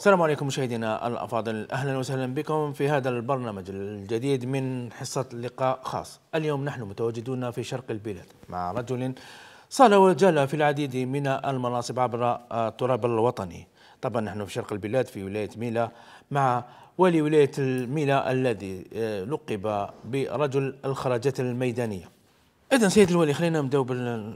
السلام عليكم مشاهدينا الافاضل اهلا وسهلا بكم في هذا البرنامج الجديد من حصه لقاء خاص اليوم نحن متواجدون في شرق البلاد مع رجل صال وجل في العديد من المناصب عبر التراب الوطني طبعا نحن في شرق البلاد في ولايه ميلا مع ولي ولايه ميلا الذي آه، لقب برجل الخرجات الميدانيه اذا سيد الولي خلينا نبداو بال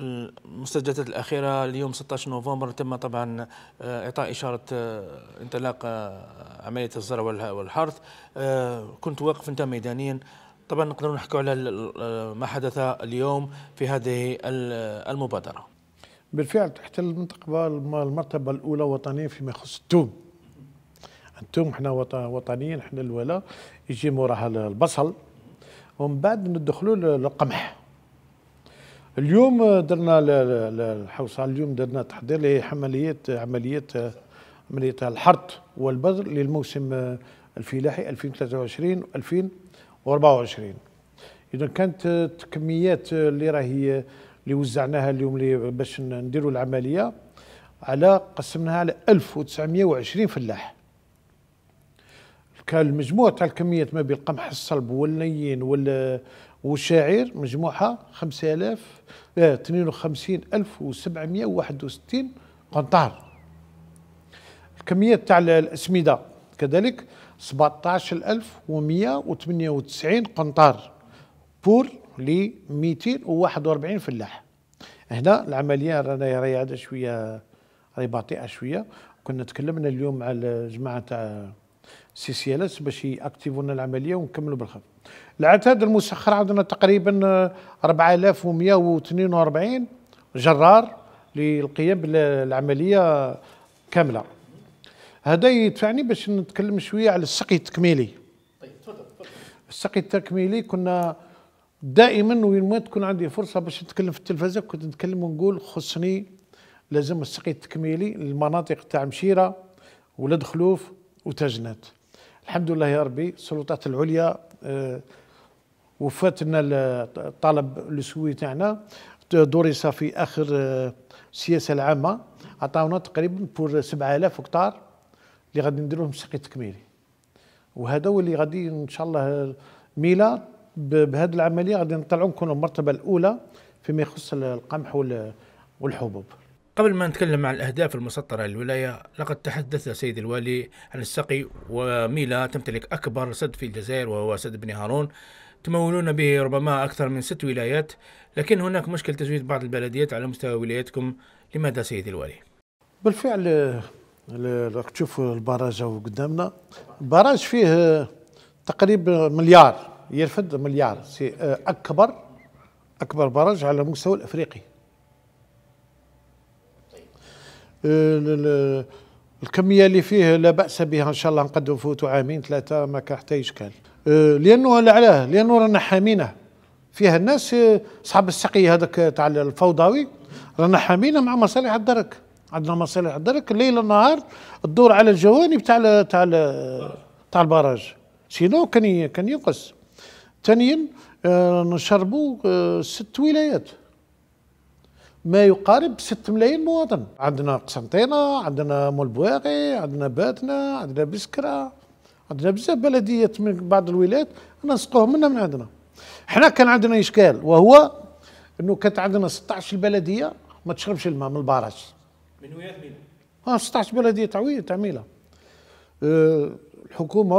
المستجدات الأخيرة اليوم 16 نوفمبر تم طبعا آه، إعطاء إشارة آه، انطلاق آه، عملية الزرع والحرث كنت واقف أنت ميدانيا طبعا نقدر نحكي على ما حدث اليوم في هذه المبادرة بالفعل تحتل المنطقة المرتبة الأولى وطنيا فيما يخص التوم التوم احنا وطنيين احنا الولا يجي موراها البصل ومن بعد ندخلوا للقمح اليوم درنا الحوصله اليوم درنا تحضير لعمليات عمليات عمليات الحرث والبذر للموسم الفلاحي 2023 2024 اذا كانت الكميات اللي راهي اللي وزعناها اليوم باش نديروا العمليه على قسمناها على 1920 فلاح كان المجموع تاع الكميات ما بين القمح الصلب والنيين وشاعر مجموعها 5000 52761 آه، قنطار الكمية تاع الأسمدة كذلك 17198 قنطار بور ل 241 فلاح هنا العملية رانا رياده شوية رباطئه بطيئة شوية كنا تكلمنا اليوم مع الجماعة تاع سي سي ال اس باش ياكتيفونا العمليه ونكملوا بالخف العتاد المسخر عندنا تقريبا 4142 جرار للقيام بالعمليه كامله هذا يدفعني باش نتكلم شويه على السقي التكميلي طيب تفضل السقي التكميلي كنا دائما وين ما تكون عندي فرصه باش نتكلم في التلفزه كنت نتكلم ونقول خصني لازم السقي التكميلي للمناطق تاع مشيره ولاد خلوف وتاجنات الحمد لله يا ربي السلطات العليا آه، وفات لنا الطلب السوي تاعنا دورس في اخر السياسه آه، العامه عطاونا تقريبا بور 7000 هكتار اللي غادي نديروهم سقي تكميلي وهذا هو اللي غادي ان شاء الله ميلا بهذه العمليه غادي نطلعوا نكونوا المرتبه الاولى فيما يخص القمح والحبوب قبل ما نتكلم عن الأهداف المسطرة للولاية لقد تحدث سيد الوالي عن السقي وميلا تمتلك أكبر سد في الجزائر وهو سد بن هارون تمولون به ربما أكثر من ست ولايات لكن هناك مشكل تزويد بعض البلديات على مستوى ولايتكم لماذا سيد الوالي؟ بالفعل راك تشوف البراج قدامنا البراج فيه تقريبا مليار يرفد مليار سي أكبر أكبر براج على المستوى الأفريقي آه، الكميه اللي فيه لا باس بها ان شاء الله نقدروا نفوتوا عامين ثلاثه ما كان حتى آه، اشكال لانه علاه لانه رانا حامينه فيها الناس آه، صحاب السقي هذاك تاع الفوضوي رانا حامينه مع مصالح الدرك عندنا مصالح الدرك الليل النهار الدور على الجوانب تاع تاع تاع البراج سينو كان كان ينقص ثانيا نشربوا ست ولايات ما يقارب 6 ملايين مواطن عندنا قسنطينة عندنا مول بواقي عندنا باتنا عندنا بسكرة عندنا بزاف بلديات من بعض الولايات نسقوهم منا من عندنا حنا كان عندنا اشكال وهو انه كانت عندنا 16 بلديه ما تشربش الماء من البراج من وياه ميلا اه 16 بلديه تعويض تعميله أه الحكومه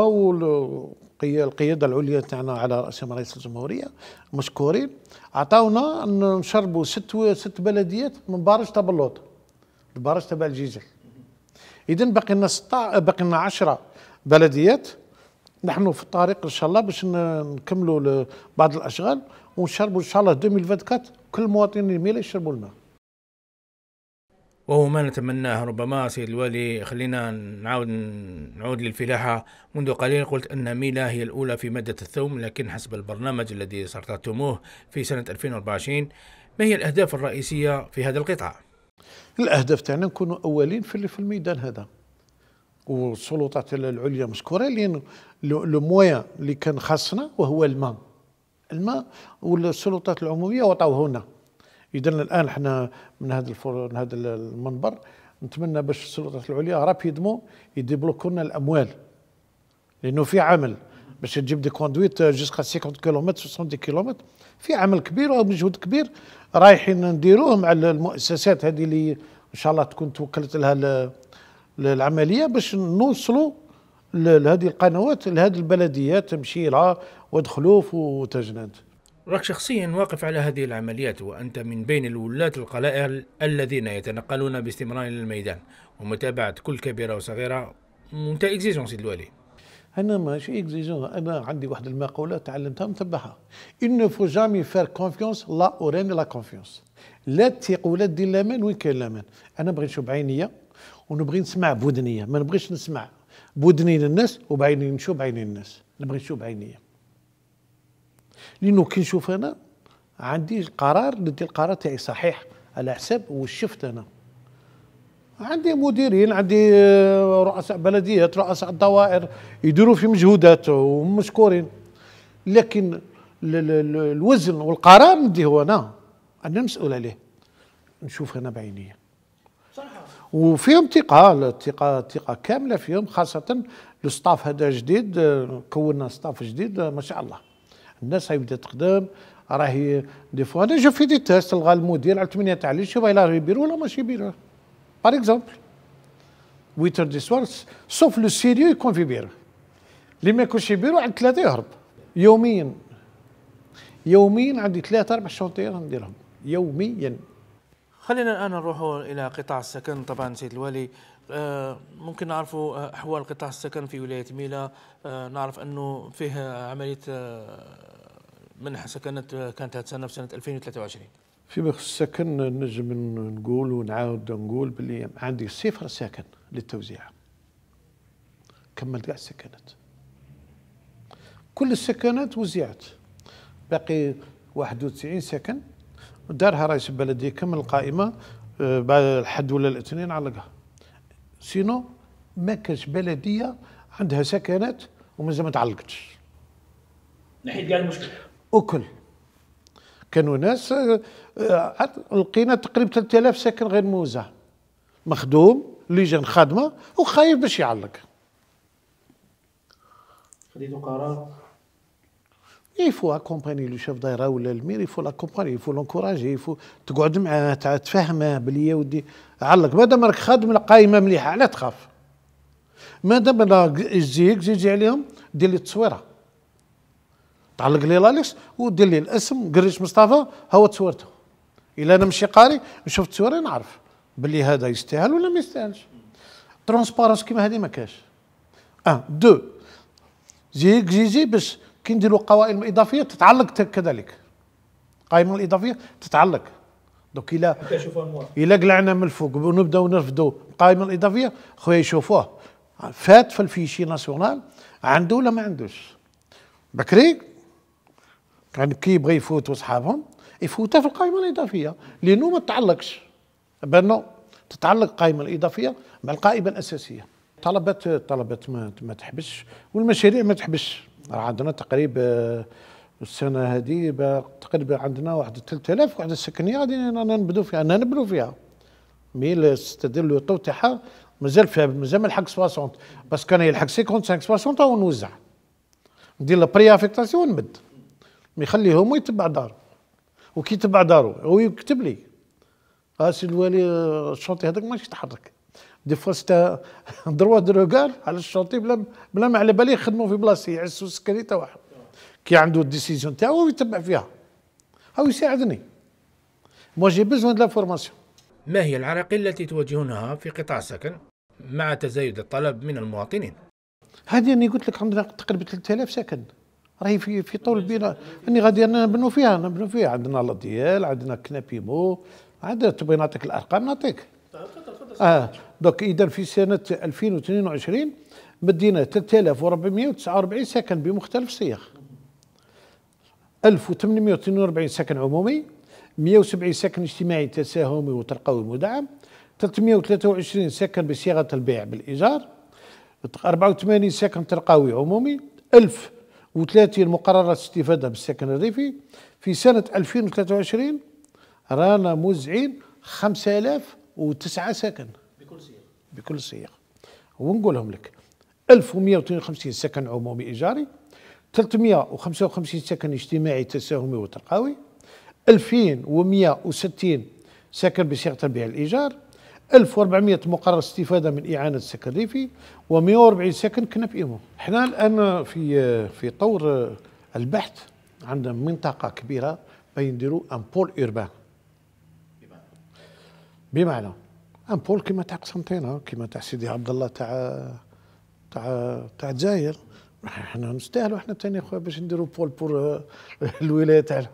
القياده العليا تاعنا على راسهم رئيس الجمهوريه مشكورين عطاونا نشربوا ست ست بلديات من بارج تابلوط البارج تبع الجيجل اذا بقي لنا ستة بقي لنا 10 بلديات نحن في الطريق ان شاء الله باش نكملوا بعض الاشغال ونشربوا ان شاء الله 2024 كل المواطنين الميلا يشربوا الماء وهو ما نتمناه ربما سيد الوالي خلينا نعاود نعود للفلاحة منذ قليل قلت أن ميلا هي الأولى في مادة الثوم لكن حسب البرنامج الذي سرطتموه في سنة 2024 ما هي الأهداف الرئيسية في هذا القطاع؟ الأهداف تاعنا نكونوا أولين في في الميدان هذا والسلطات العليا مشكورة لأن لو موان اللي كان خاصنا وهو الماء الماء والسلطات العمومية وطاوه هنا اذا الان احنا من هذا من هذا المنبر نتمنى باش السلطات العليا رابيدمون يديبلوكو لنا الاموال لانه في عمل باش تجيب دي كوندويت جيسكا 50 كيلومتر 60 كيلومتر في عمل كبير ومجهود كبير رايحين نديروه مع المؤسسات هذه اللي ان شاء الله تكون توكلت لها العمليه باش نوصلوا لهذه القنوات لهذه البلديات تمشي لها ودخلوف وتجناد راك شخصيا واقف على هذه العمليات وأنت من بين الولاة القلائل الذين يتنقلون باستمرار للميدان ومتابعة كل كبيرة وصغيرة وأنت إكزيجون سيد الوالي أنا ماشي إكزيجون أنا عندي واحد المقولة تعلمتها متبعها إن فو جامي فير كونفيونس لا أوراني لا كونفيونس لا تثق ولا دير لامان وين كاين لامان أنا بغي نشوف بعينيا ونبغي نسمع بودنيا ما نبغيش نسمع بودنين الناس وبعيني نشوف بعيني الناس نبغي نشوف بعينيا لانه كي نشوف انا عندي القرار ندي القرار تاعي صحيح على حساب واش شفت انا عندي مديرين عندي آه، رؤساء بلديات رؤساء الدوائر يديروا في مجهودات ومشكورين لكن الوزن والقرار نديه هو انا انا مسؤول عليه نشوف انا بعيني وفيهم ثقه الثقه ثقه كامله فيهم خاصه الستاف هذا جديد آه، كونا ستاف جديد آه، ما شاء الله الناس هيبدا تخدم راهي دي فوا انا جو في دي تيست لغا المدير على 8 تاع الليل شوف راه بيرو ولا ماشي بيرو باغ اكزومبل ويتر دي سوار سوف لو سيريو يكون في بيرو اللي ما يكونش بيرو عند ثلاثه يهرب يوميا يوميا عندي ثلاثه اربع شونطير نديرهم يوميا خلينا الان نروحوا الى قطاع السكن طبعا سيد الوالي آه، ممكن نعرفوا آه، احوال قطاع السكن في ولايه ميلا آه، نعرف انه فيه عمليه منح سكنات كانت السنه في سنه 2023 فيما يخص السكن نجم نقول ونعاود نقول باللي عندي صفر سكن للتوزيع كملت كاع السكنات كل السكنات وزعت باقي 91 سكن دارها رئيس البلديه كمل القائمه بعد الحد ولا الاثنين علقها سينو ما كانش بلديه عندها سكنات ومازال ما تعلقتش نحيت كاع المشكل وكل كانوا ناس آه، آه، لقينا تقريبا 3000 ساكن غير موزع مخدوم لجان خادمه وخايف باش يعلق خديتوا قرار il faut accompagner le chef دايره ولا المير il faut l'accompagner il faut l'encourager il faut تقعد معاه تفهمه بلي يا ودي علق مادام راك خادم القايمه مليحه لا تخاف مادام انا جيك جي عليهم دير لي التصويره تعلق لي لاليس ودير لي الاسم قريش مصطفى هو تصويرته الا انا ماشي قاري نشوف التصويره نعرف بلي هذا يستاهل ولا ما يستاهلش ترونسبارونس كيما هذه ما كاش ان أه، دو جيك جي جي باش كنديروا قوائم اضافيه تتعلق كذلك قائمه الاضافيه تتعلق دوك الى الى قلعنا من الفوق ونبداو نرفدوا القائمه الاضافيه خويا يشوفوه فات في الفيشي ناسيونال عنده ولا ما عندوش بكري كان يعني كي يبغي يفوتوا صحابهم يفوتها في القائمه الاضافيه لانه ما تتعلقش بانه تتعلق القائمه الاضافيه مع القائمه الاساسيه طلبات طلبات ما, ما تحبسش والمشاريع ما تحبسش عندنا تقريبا آه، السنه هذه تقريبا عندنا واحد 3000 وحدة السكنيه غادي نبدو فيها انا نبنو فيها مي ستادير لو طو تاعها مازال فيها مازال ما لحق 60 بس كان يلحق 55 60 تو نوزع ندير لا بري افيكتاسيون نمد مي خليهم يتبع دارو وكي يتبع دارو هو يكتب لي آه، سي الوالي آه، الشونطي هذاك ماشي يتحرك دي فوستا دروا دو على الشونطي بلا بلا ما على بالي يخدموا في بلاصتي يعسوا السكري تا واحد كي عنده الديسيزيون تاعو يتبع فيها او يساعدني موا جي بيزون دو فورماسيون ما هي العراقيل التي تواجهونها في قطاع السكن مع تزايد الطلب من المواطنين؟ هذه اللي قلت لك عندنا تقريبا 3000 سكن راهي في في طول بينا اني غادي نبنوا فيها نبنوا فيها عندنا لا ديال عندنا كنابيمو عاد تبغي نعطيك الارقام نعطيك اه دوك اذا في سنه 2022 مدينا 3449 سكن بمختلف صيغ 1842 سكن عمومي 170 سكن اجتماعي تساهمي وترقوي مدعم 323 سكن بصيغه البيع بالايجار 84 سكن ترقوي عمومي 1030 مقررات استفاده بالسكن الريفي في سنه 2023 رانا موزعين 5009 سكن بكل صيغ ونقولهم لك 1152 سكن عمومي ايجاري 355 سكن اجتماعي تساهمي وتقاوي 2160 سكن بصيغه تنبيه الايجار 1400 مقرر استفاده من اعانه السكن الريفي و140 سكن كنف ايمو احنا الان في في طور البحث عندنا منطقه كبيره بين نديروا ان بول اوربان بمعنى ان نعم، بول كيما تاع قسنطينه كيما تاع سيدي عبد الله تاع تاع تاع الجزائر احنا نستاهلوا احنا ثاني خويا باش نديروا بول بور آه، الولايه تاع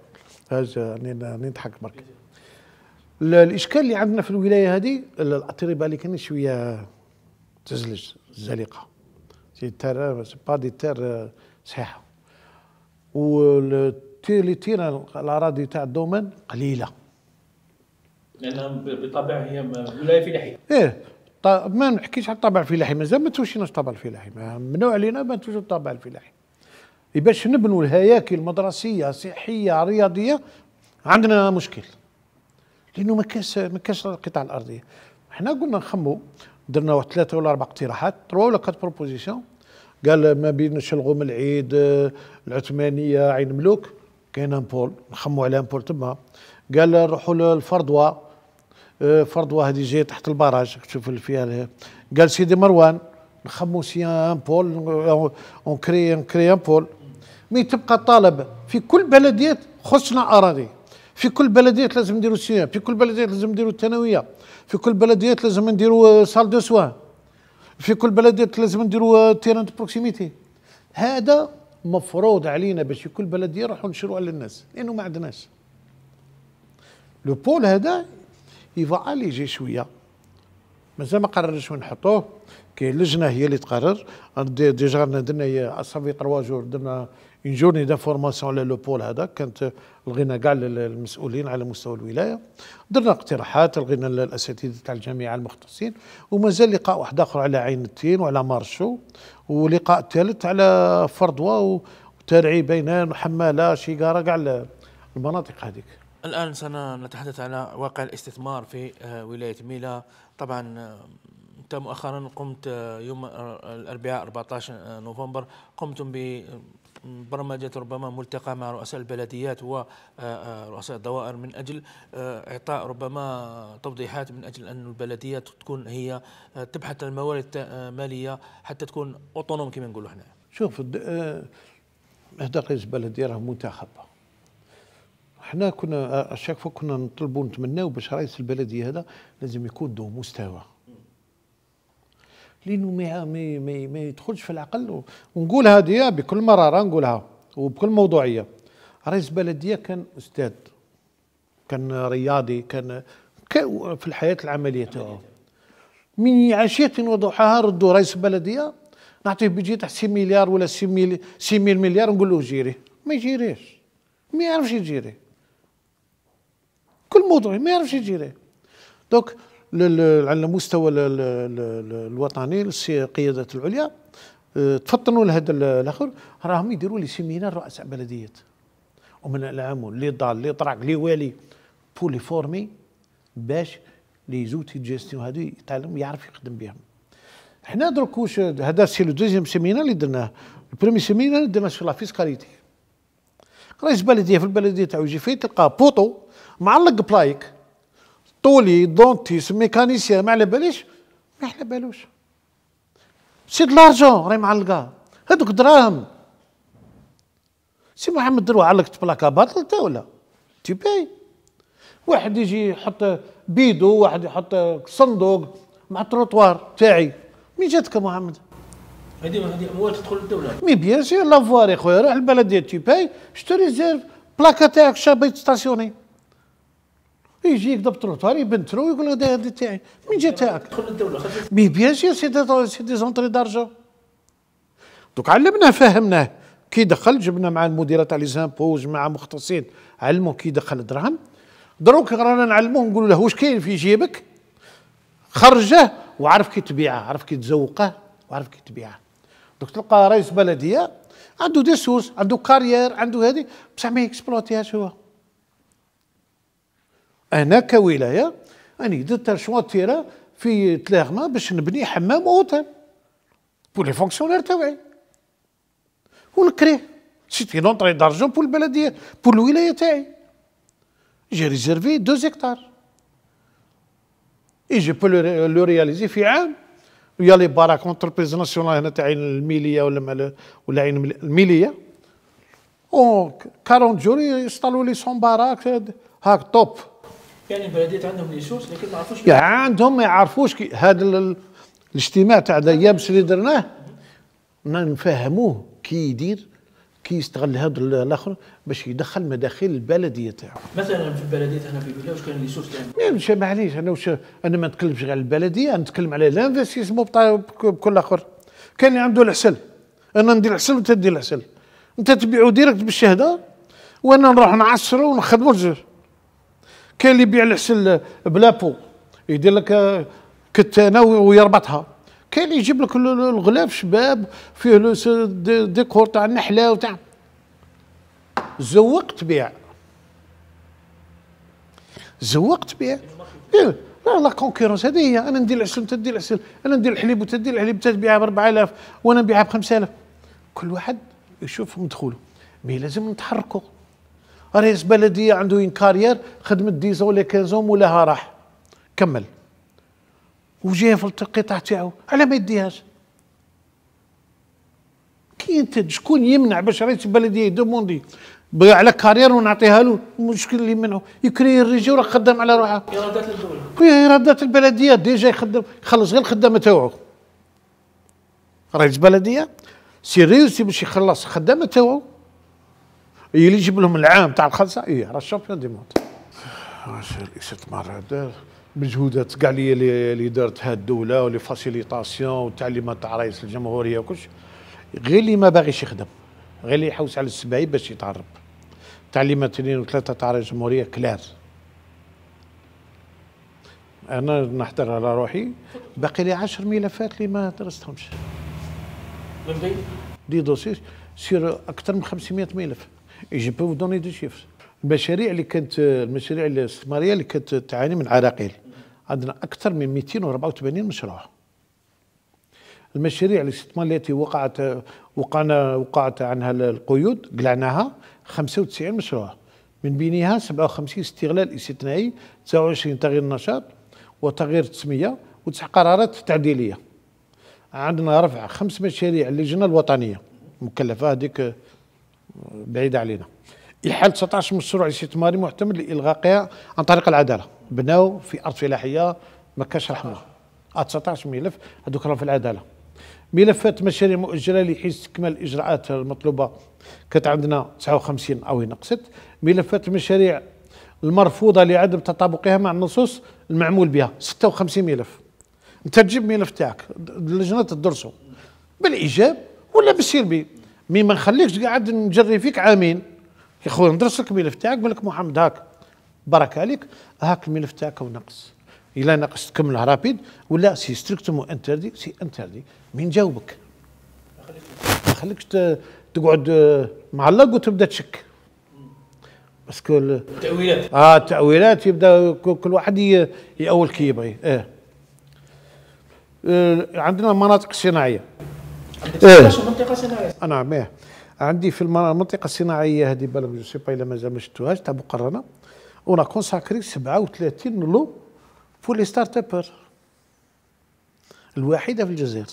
هاجا نضحك برك الاشكال اللي عندنا في الولايه هذه الاطربه اللي كانت شويه تزلج زلقه سي تير سي با دي تير آه، صحيحه والتير لي تير الاراضي تاع الدومين قليله لانها بطبعها هي ولايه فلاحيه ايه طب ما نحكيش على الطابع الفلاحي مازال ما توشيناش الطابع الفلاحي ممنوع علينا ما توشوا الطابع الفلاحي باش نبنوا الهياكل المدرسيه صحيه رياضيه عندنا مشكل لانه ما كاش ما كاش القطع الارضيه حنا قلنا نخمو درنا واحد ثلاثه ولا اربع اقتراحات تروا ولا كات بروبوزيسيون قال ما بين شلغوم العيد العثمانيه عين ملوك كاين بول نخمو على بول تما قال نروحوا للفردوه آه، فرض واحد يجي تحت البراج تشوف فيها قال سيدي مروان نخمو سي ان بول اون كري اون كري ان بول مي تبقى طالب في كل بلديات خصنا اراضي في كل بلديات لازم نديروا سي في كل بلديات لازم نديروا الثانويه في كل بلديات لازم نديروا سال دو سوا في كل بلديات لازم نديروا تيران دو بروكسيميتي هذا مفروض علينا باش في كل بلديه نروحوا نشروها للناس لانه ما عندناش لو بول هذا اليجي شويه مازال ما قررناش وين نحطوه كاين اللجنه هي اللي تقرر ديجا درنا صافي تروا جور درنا اون جورني فورماسيون على لو بول هذا كانت لغينا كاع المسؤولين على مستوى الولايه درنا اقتراحات لغينا الاساتذه تاع الجامعه المختصين ومازال لقاء واحد اخر على عين التين وعلى مارشو ولقاء ثالث على فردوا وترعي بينان وحماله شيكاره كاع المناطق هذيك الآن سنتحدث على واقع الاستثمار في آه، ولاية ميلا طبعا آه، أنت مؤخرا قمت آه، يوم الأربعاء 14 نوفمبر قمتم برمجة ربما ملتقى مع رؤساء البلديات ورؤساء الدوائر من أجل إعطاء ربما توضيحات من أجل أن البلدية تكون هي تبحث عن موارد مالية حتى تكون أوتونوم كما نقولوا هنا شوف اهداقيز بلدية راه منتخبة احنا كنا اشاك فوق كنا نطلبوا نتمناو باش رئيس البلديه هذا لازم يكون ذو مستوى لانه ما ما ما يدخلش في العقل ونقول هذه بكل مراره نقولها وبكل موضوعيه رئيس بلديه كان استاذ كان رياضي كان في الحياه العمليه تاعو من عشيه وضحاها ردوا رئيس بلديه نعطيه بيجي تحت 6 مليار ولا 6 مليار نقول له جيري ما يجيريش ما يعرفش يجيري كل موضوع ما يعرفش يديره دونك على المستوى الوطني القيادات العليا آه، تفطنوا لهذا الاخر راهم يديروا لي سيمينار رؤساء بلديات ومن العام اللي ضال اللي طرق اللي والي بولي لي فورمي باش لي زوتي جيستيون هادو يتعلم يعرف يخدم بهم حنا دروك واش هذا سي لو دوزيام سيمينار اللي درناه البريمي سيمينار درناه في لا فيسكاليتي رئيس بلديه في البلديه تاع وجيفي تلقى بوطو معلق بلايك طولي دونتيس ميكانيسيان ما على باليش ما على بالوش سي دلارجون راهي معلقه هذوك دراهم سي محمد درو علقت بلاكا باطل تا ولا تي باي واحد يجي يحط بيدو واحد يحط صندوق مع التروطوار تاعي مين جاتك محمد هذه هذه اموال تدخل للدوله مي بيان سور لافوار يا خويا روح البلديه تي باي شتو ريزيرف بلاكا تاعك شابي تستاسيوني يجيك دبط الوطار يبنترو ويقول لك هذا تاعي من جا تاعك؟ مي بيان سي سي دي زونتري دارجون دوك علمناه فهمناه كي دخل جبنا مع المديره تاع لي زامبو مع مختصين علموا كي دخل الدرهم دروك رانا نعلموه نقولوا له واش كاين في جيبك خرجه وعرف كي تبيعه عرف كي تزوقه وعرف كي تبيعه دوك تلقى رئيس بلديه عنده دي سورس عنده كارير عنده هذه بصح ما يكسبلوتيهاش هو انا كولايه راني درت شوا تيرا في تلاغما باش نبني حمام اوتيل بور لي فونكسيونير تاوعي ونكريه سيتي نونطري دارجون بور البلديه بور الولايه تاعي جي ريزيرفي دو زيكتار اي جي بو لو رياليزي في عام ويا لي باراك اونتربريز ناسيونال هنا تاع عين الميليه ولا مال ولا عين الميليه اون 40 جور يسطلوا لي سون باراك هاك توب يعني البلديات عندهم ريسورس لكن ما عرفوش يعني عندهم ما يعرفوش هذا الاجتماع تاع يابس اللي درناه نفهموه كي يدير كي يستغل هذا الاخر باش يدخل مداخل البلديه تاعو مثلا في البلديه هنا في بلا واش كان ريسورس ماشي معليش انا انا ما نتكلمش على البلديه نتكلم على الانفستيسمون بكل اخر كان عنده العسل انا ندير العسل وانت تدير العسل انت تبيعو ديريكت بالشهاده وانا نروح نعسرو ونخدمو الجر كاين اللي يبيع العسل بلا بو يدير لك كتانه ويربطها كاين اللي يجيب لك الغلاف شباب فيه ديكور تاع النحله وتاع زوق تبيع زوق تبيع إيه. لا لا كونكورونس هذه هي انا ندير العسل وانت دير العسل انا ندير الحليب وانت دير الحليب انت تبيعها ب 4000 وانا نبيعها ب 5000 كل واحد يشوف مدخوله مي لازم نتحركوا رئيس بلديه عنده اون كارير خدمت ديزا ولا كازوم ولا راح كمل وجيه في القطاع تاعو على ما يديهاش كي انت شكون يمنع باش رئيس البلديه يدوموندي على كارير ونعطيها له مشكل اللي منه يكري الريجي وراه خدام على روحه ايرادات الدوله ايرادات البلديه ديجا يخدم يخلص غير الخدامه تاعو رئيس بلديه سيريوسي باش يخلص الخدامه تاعو اللي يجيب لهم العام تاع الخلصه ايه راه الشامبيون دي موند الاستثمار هذا مجهودات كاع اللي دارت الدوله ولي فاسيليتاسيون والتعليمات تاع رئيس الجمهوريه وكلشي غير اللي ما باغيش يخدم غير اللي يحوس على السبعي باش يتعرب تعليمات اثنين وثلاثه تاع رئيس الجمهوريه كلار انا نحضر على روحي باقي لي 10 ملفات اللي ما درستهمش دي دوسي سير اكثر من 500 ملف جي بو دوني دو شيفر المشاريع اللي كانت المشاريع الاستثماريه اللي كانت تعاني من عراقيل عندنا اكثر من 284 مشروع المشاريع الاستثماريه التي وقعت وقعنا وقعت عنها القيود قلعناها 95 مشروع من بينها 57 استغلال استثنائي 29 تغيير النشاط وتغيير التسميه وتسع قرارات تعديليه عندنا رفع خمس مشاريع اللجنه الوطنيه مكلفه هذيك بعيده علينا احال 19 مشروع استثماري محتمل لالغائها عن طريق العداله بناو في ارض فلاحيه ما كاش رحمه 19 آه، ملف هذوك راهم في العداله ملفات مشاريع مؤجله لحيث استكمال الاجراءات المطلوبه كانت عندنا 59 او نقصت ملفات مشاريع المرفوضه لعدم تطابقها مع النصوص المعمول بها 56 ملف انت تجيب ملف تاعك اللجنه تدرسه بالايجاب ولا بالسلبي مي ما نخليكش قاعد نجري فيك عامين يا خويا ندرس لك الملف تاعك لك محمد هاك بارك عليك هاك الملف تاعك ونقص الا نقص تكمله رابيد ولا سي ستريكتومو انتردي سي انتردي مين جاوبك ما خليكش تقعد آه، معلق وتبدا تشك باسكو التاويلات اه التاويلات يبدا كل واحد ياول كي يبغي إيه. آه. عندنا مناطق صناعيه ايه منطقه صناعيه نعم ايه عندي في المنطقه الصناعيه هذه بالك جو سي با الا مازال ما شفتوهاش تاع مقرنه اون كونساكري 37 لو فور لي ستارت ابر الوحيده في الجزائر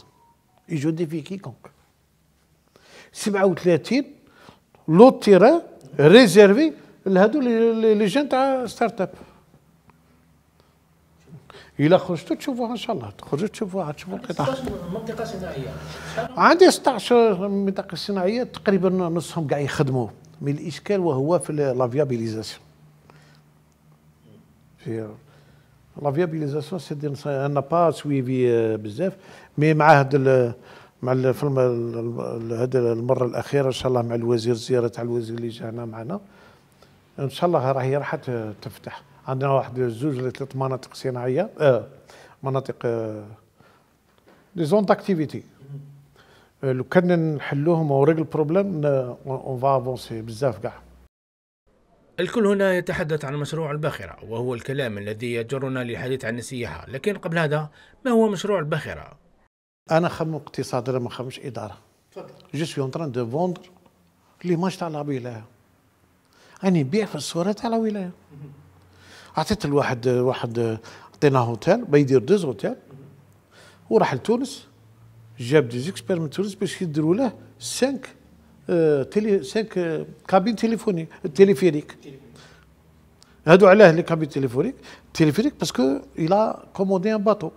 يجو ديفي كيكونك 37 لو تيران ريزيرفي لهذو لي جون تاع ستارت اب الا خرجتوا تشوفوها ان شاء الله تخرجوا تشوفوها تشوفوا القطاع منطقه صناعيه عندي 16 منطقه صناعيه تقريبا نصهم كاع يخدموا من الاشكال وهو في لافيابيليزاسيون في لافيابيليزاسيون سي انا با سويفي بزاف مي مع هذا مع في هذا المره الاخيره ان شاء الله مع الوزير زياره تاع الوزير اللي جا هنا معنا ان شاء الله راهي راح تفتح عندنا واحد زوج ولا ثلاث مناطق صناعيه آه مناطق لي آه، زون داكتيفيتي لو كان نحلوهم اوريك البروبليم اون فا افونسي بزاف كاع الكل هنا يتحدث عن مشروع الباخرة وهو الكلام الذي يجرنا للحديث عن السياحة لكن قبل هذا ما هو مشروع الباخرة؟ أنا خمم اقتصاد ما خممش إدارة تفضل جو سوي اون دو فوندر ليماج تاع لا ولاية راني نبيع في الصورة تاع لا ولاية اعطيت الواحد واحد عطيناه هوتيل بيدير دوز هوتيل وراح لتونس جاب دي زيكسبير من تونس باش يديروا له سانك آه، تيلي سانك آه، كابين تليفوني تليفيريك هادو علاه لي كابين تليفوريك تليفيريك باسكو الى كوموندي ان باطو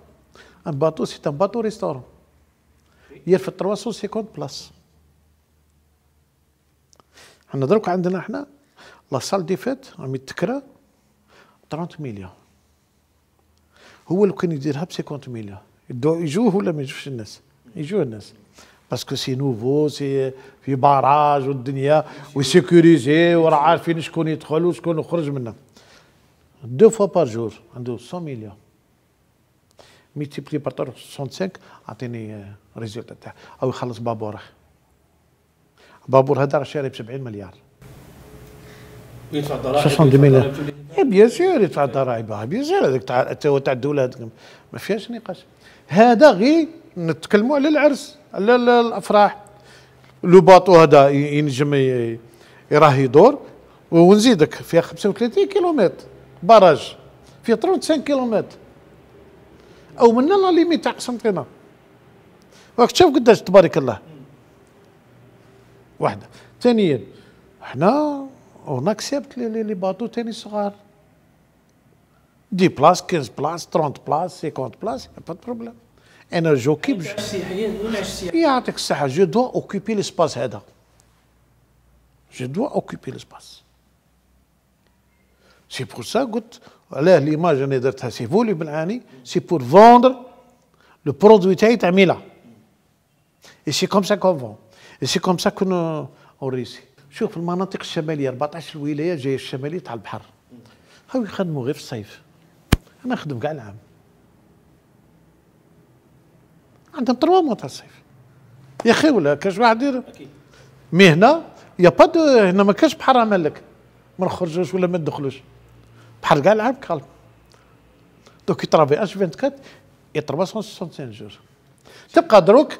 ان باطو سي ان باطو ريستورون يرفد 350 بلاص حنا دروك عندنا حنا لا سال دي فيت عم يتكرا 30 مليون هو لو كان يديرها ب 50 مليون يجوه ولا ما يجوش الناس يجوه الناس باسكو سي نوفو سي في باراج والدنيا وسيكوريزي وراه عارفين شكون يدخل وشكون يخرج منها دو فوا بار جور عنده 100 مليون ميتيبلي بار 65 عطيني ريزولتا تاعه او يخلص بابور بابور هذا راه شاري ب 70 مليار 70 مليار اي بيان سور يدفع الضرائب بيان سور هذاك تاع الدوله هذاك ما فيهاش نقاش هذا غير نتكلموا على العرس على الافراح لو باطو هذا ينجم يراه يدور ونزيدك فيها 35 كيلومتر باراج فيها 35 كيلومتر او من لا ليميت تاع قسنطينه راك تشوف قداش تبارك الله واحده ثانيا حنا اون اكسبت لي باطو تاني صغار 10 بلاس 15 بلاس 30 بلاس 50 places, il n'y بروبليم pas جو كيب انا جوكيب يعطيك الصحه جو دوا اوكيبي سباس هذا جو دوا اوكيبي سباس سي بور سا قلت علاه ليماج انا درتها سي فولي بالعاني سي بور فوندر لو برودوي تاعي تاع ميلا اي سي كوم سا كون فون اي سي كوم سا كون اوريسي ريسي شوف المناطق الشماليه 14 ولايه جايه الشماليه تاع البحر هاو يخدموا غير في الصيف انا اخدم كاع العام عندهم تروا موا تاع الصيف يا اخي ولا كاش واحد يدير مي هنا يا با هنا ما كاش بحر راه مالك ما نخرجوش ولا ما ندخلوش بحر كاع العام كال دوك يطرافي اش 24 اي 365 جور تبقى دروك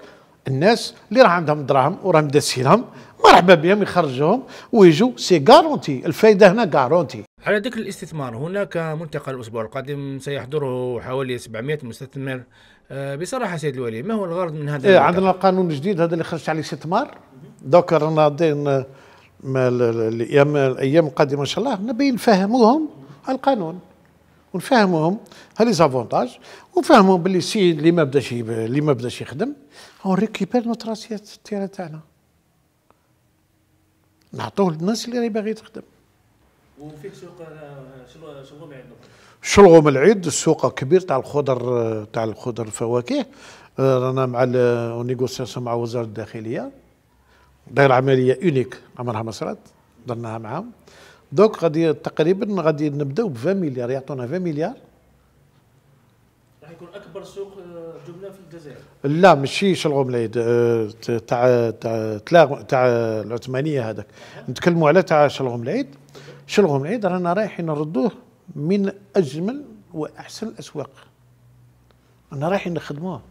الناس اللي راه عندهم دراهم وراهم داسينهم مرحبا بهم يخرجهم ويجوا سي غارونتي الفايده هنا غارونتي على ذكر الاستثمار هناك ملتقى الاسبوع القادم سيحضره حوالي 700 مستثمر آه، بصراحه سيد الولي ما هو الغرض من هذا إيه عندنا قانون جديد هذا اللي خرجت عليه الاستثمار دوك رانا دين الايام الايام القادمه ان شاء الله نبي نفهموهم القانون ونفهموهم هلي زافونتاج ونفهموهم باللي السيد اللي ما بداش اللي ما بداش يخدم اون ريكيبير نوتراسيات التيران تاعنا نعطوه للناس اللي راهي باغي تخدم وفيك سوق شلغوم العيد شلغوم العيد السوق كبير تاع الخضر تاع الخضر الفواكه آه، رانا مع آه، نيغوسياسيون مع وزاره الداخليه داير عمليه اونيك عمرها ما صرات درناها معاهم دوك غادي تقريبا غادي نبداو ب 20 مليار يعطونا 20 مليار راح يكون اكبر سوق جمله آه، في الجزائر لا ماشي شلغوم العيد آه، تاع تاع تاع العثمانيه هذاك نتكلموا على تاع شلغوم العيد شلغوم العيد رانا رايحين نردوه من اجمل واحسن الاسواق انا رايحين نخدموه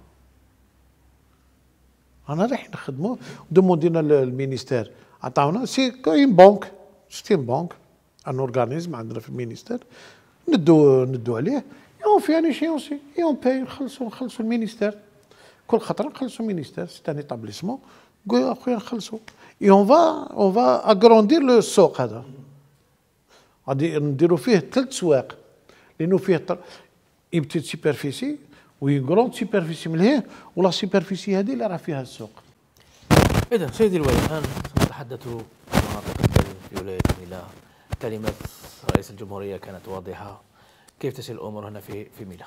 انا رايحين نخدموه دوموندينا للمينيستير عطاونا سي كاين بنك سيتيم بنك ان اورغانيزم عندنا في المينيستير ندو ندو عليه اون في ان échéancier اي اون باي نخلصوا نخلصوا المينيستير كل خطره نخلصوا المينيستير سيت ان ايتابليسمون قول اخويا نخلصوا اي اون فا اون فا اغروندير لو السوق هذا غادي نديروا فيه ثلاث سواق لانه فيه تر... اون سوبرفيسي وي غروند سوبرفيسي من هنا ولا سوبرفيسي هذه اللي راه فيها السوق اذا سيدي الوالي الان سنتحدث مع مناطق في ولايه ميلاه كلمه رئيس الجمهوريه كانت واضحه كيف تسير الامور هنا في في ميلا؟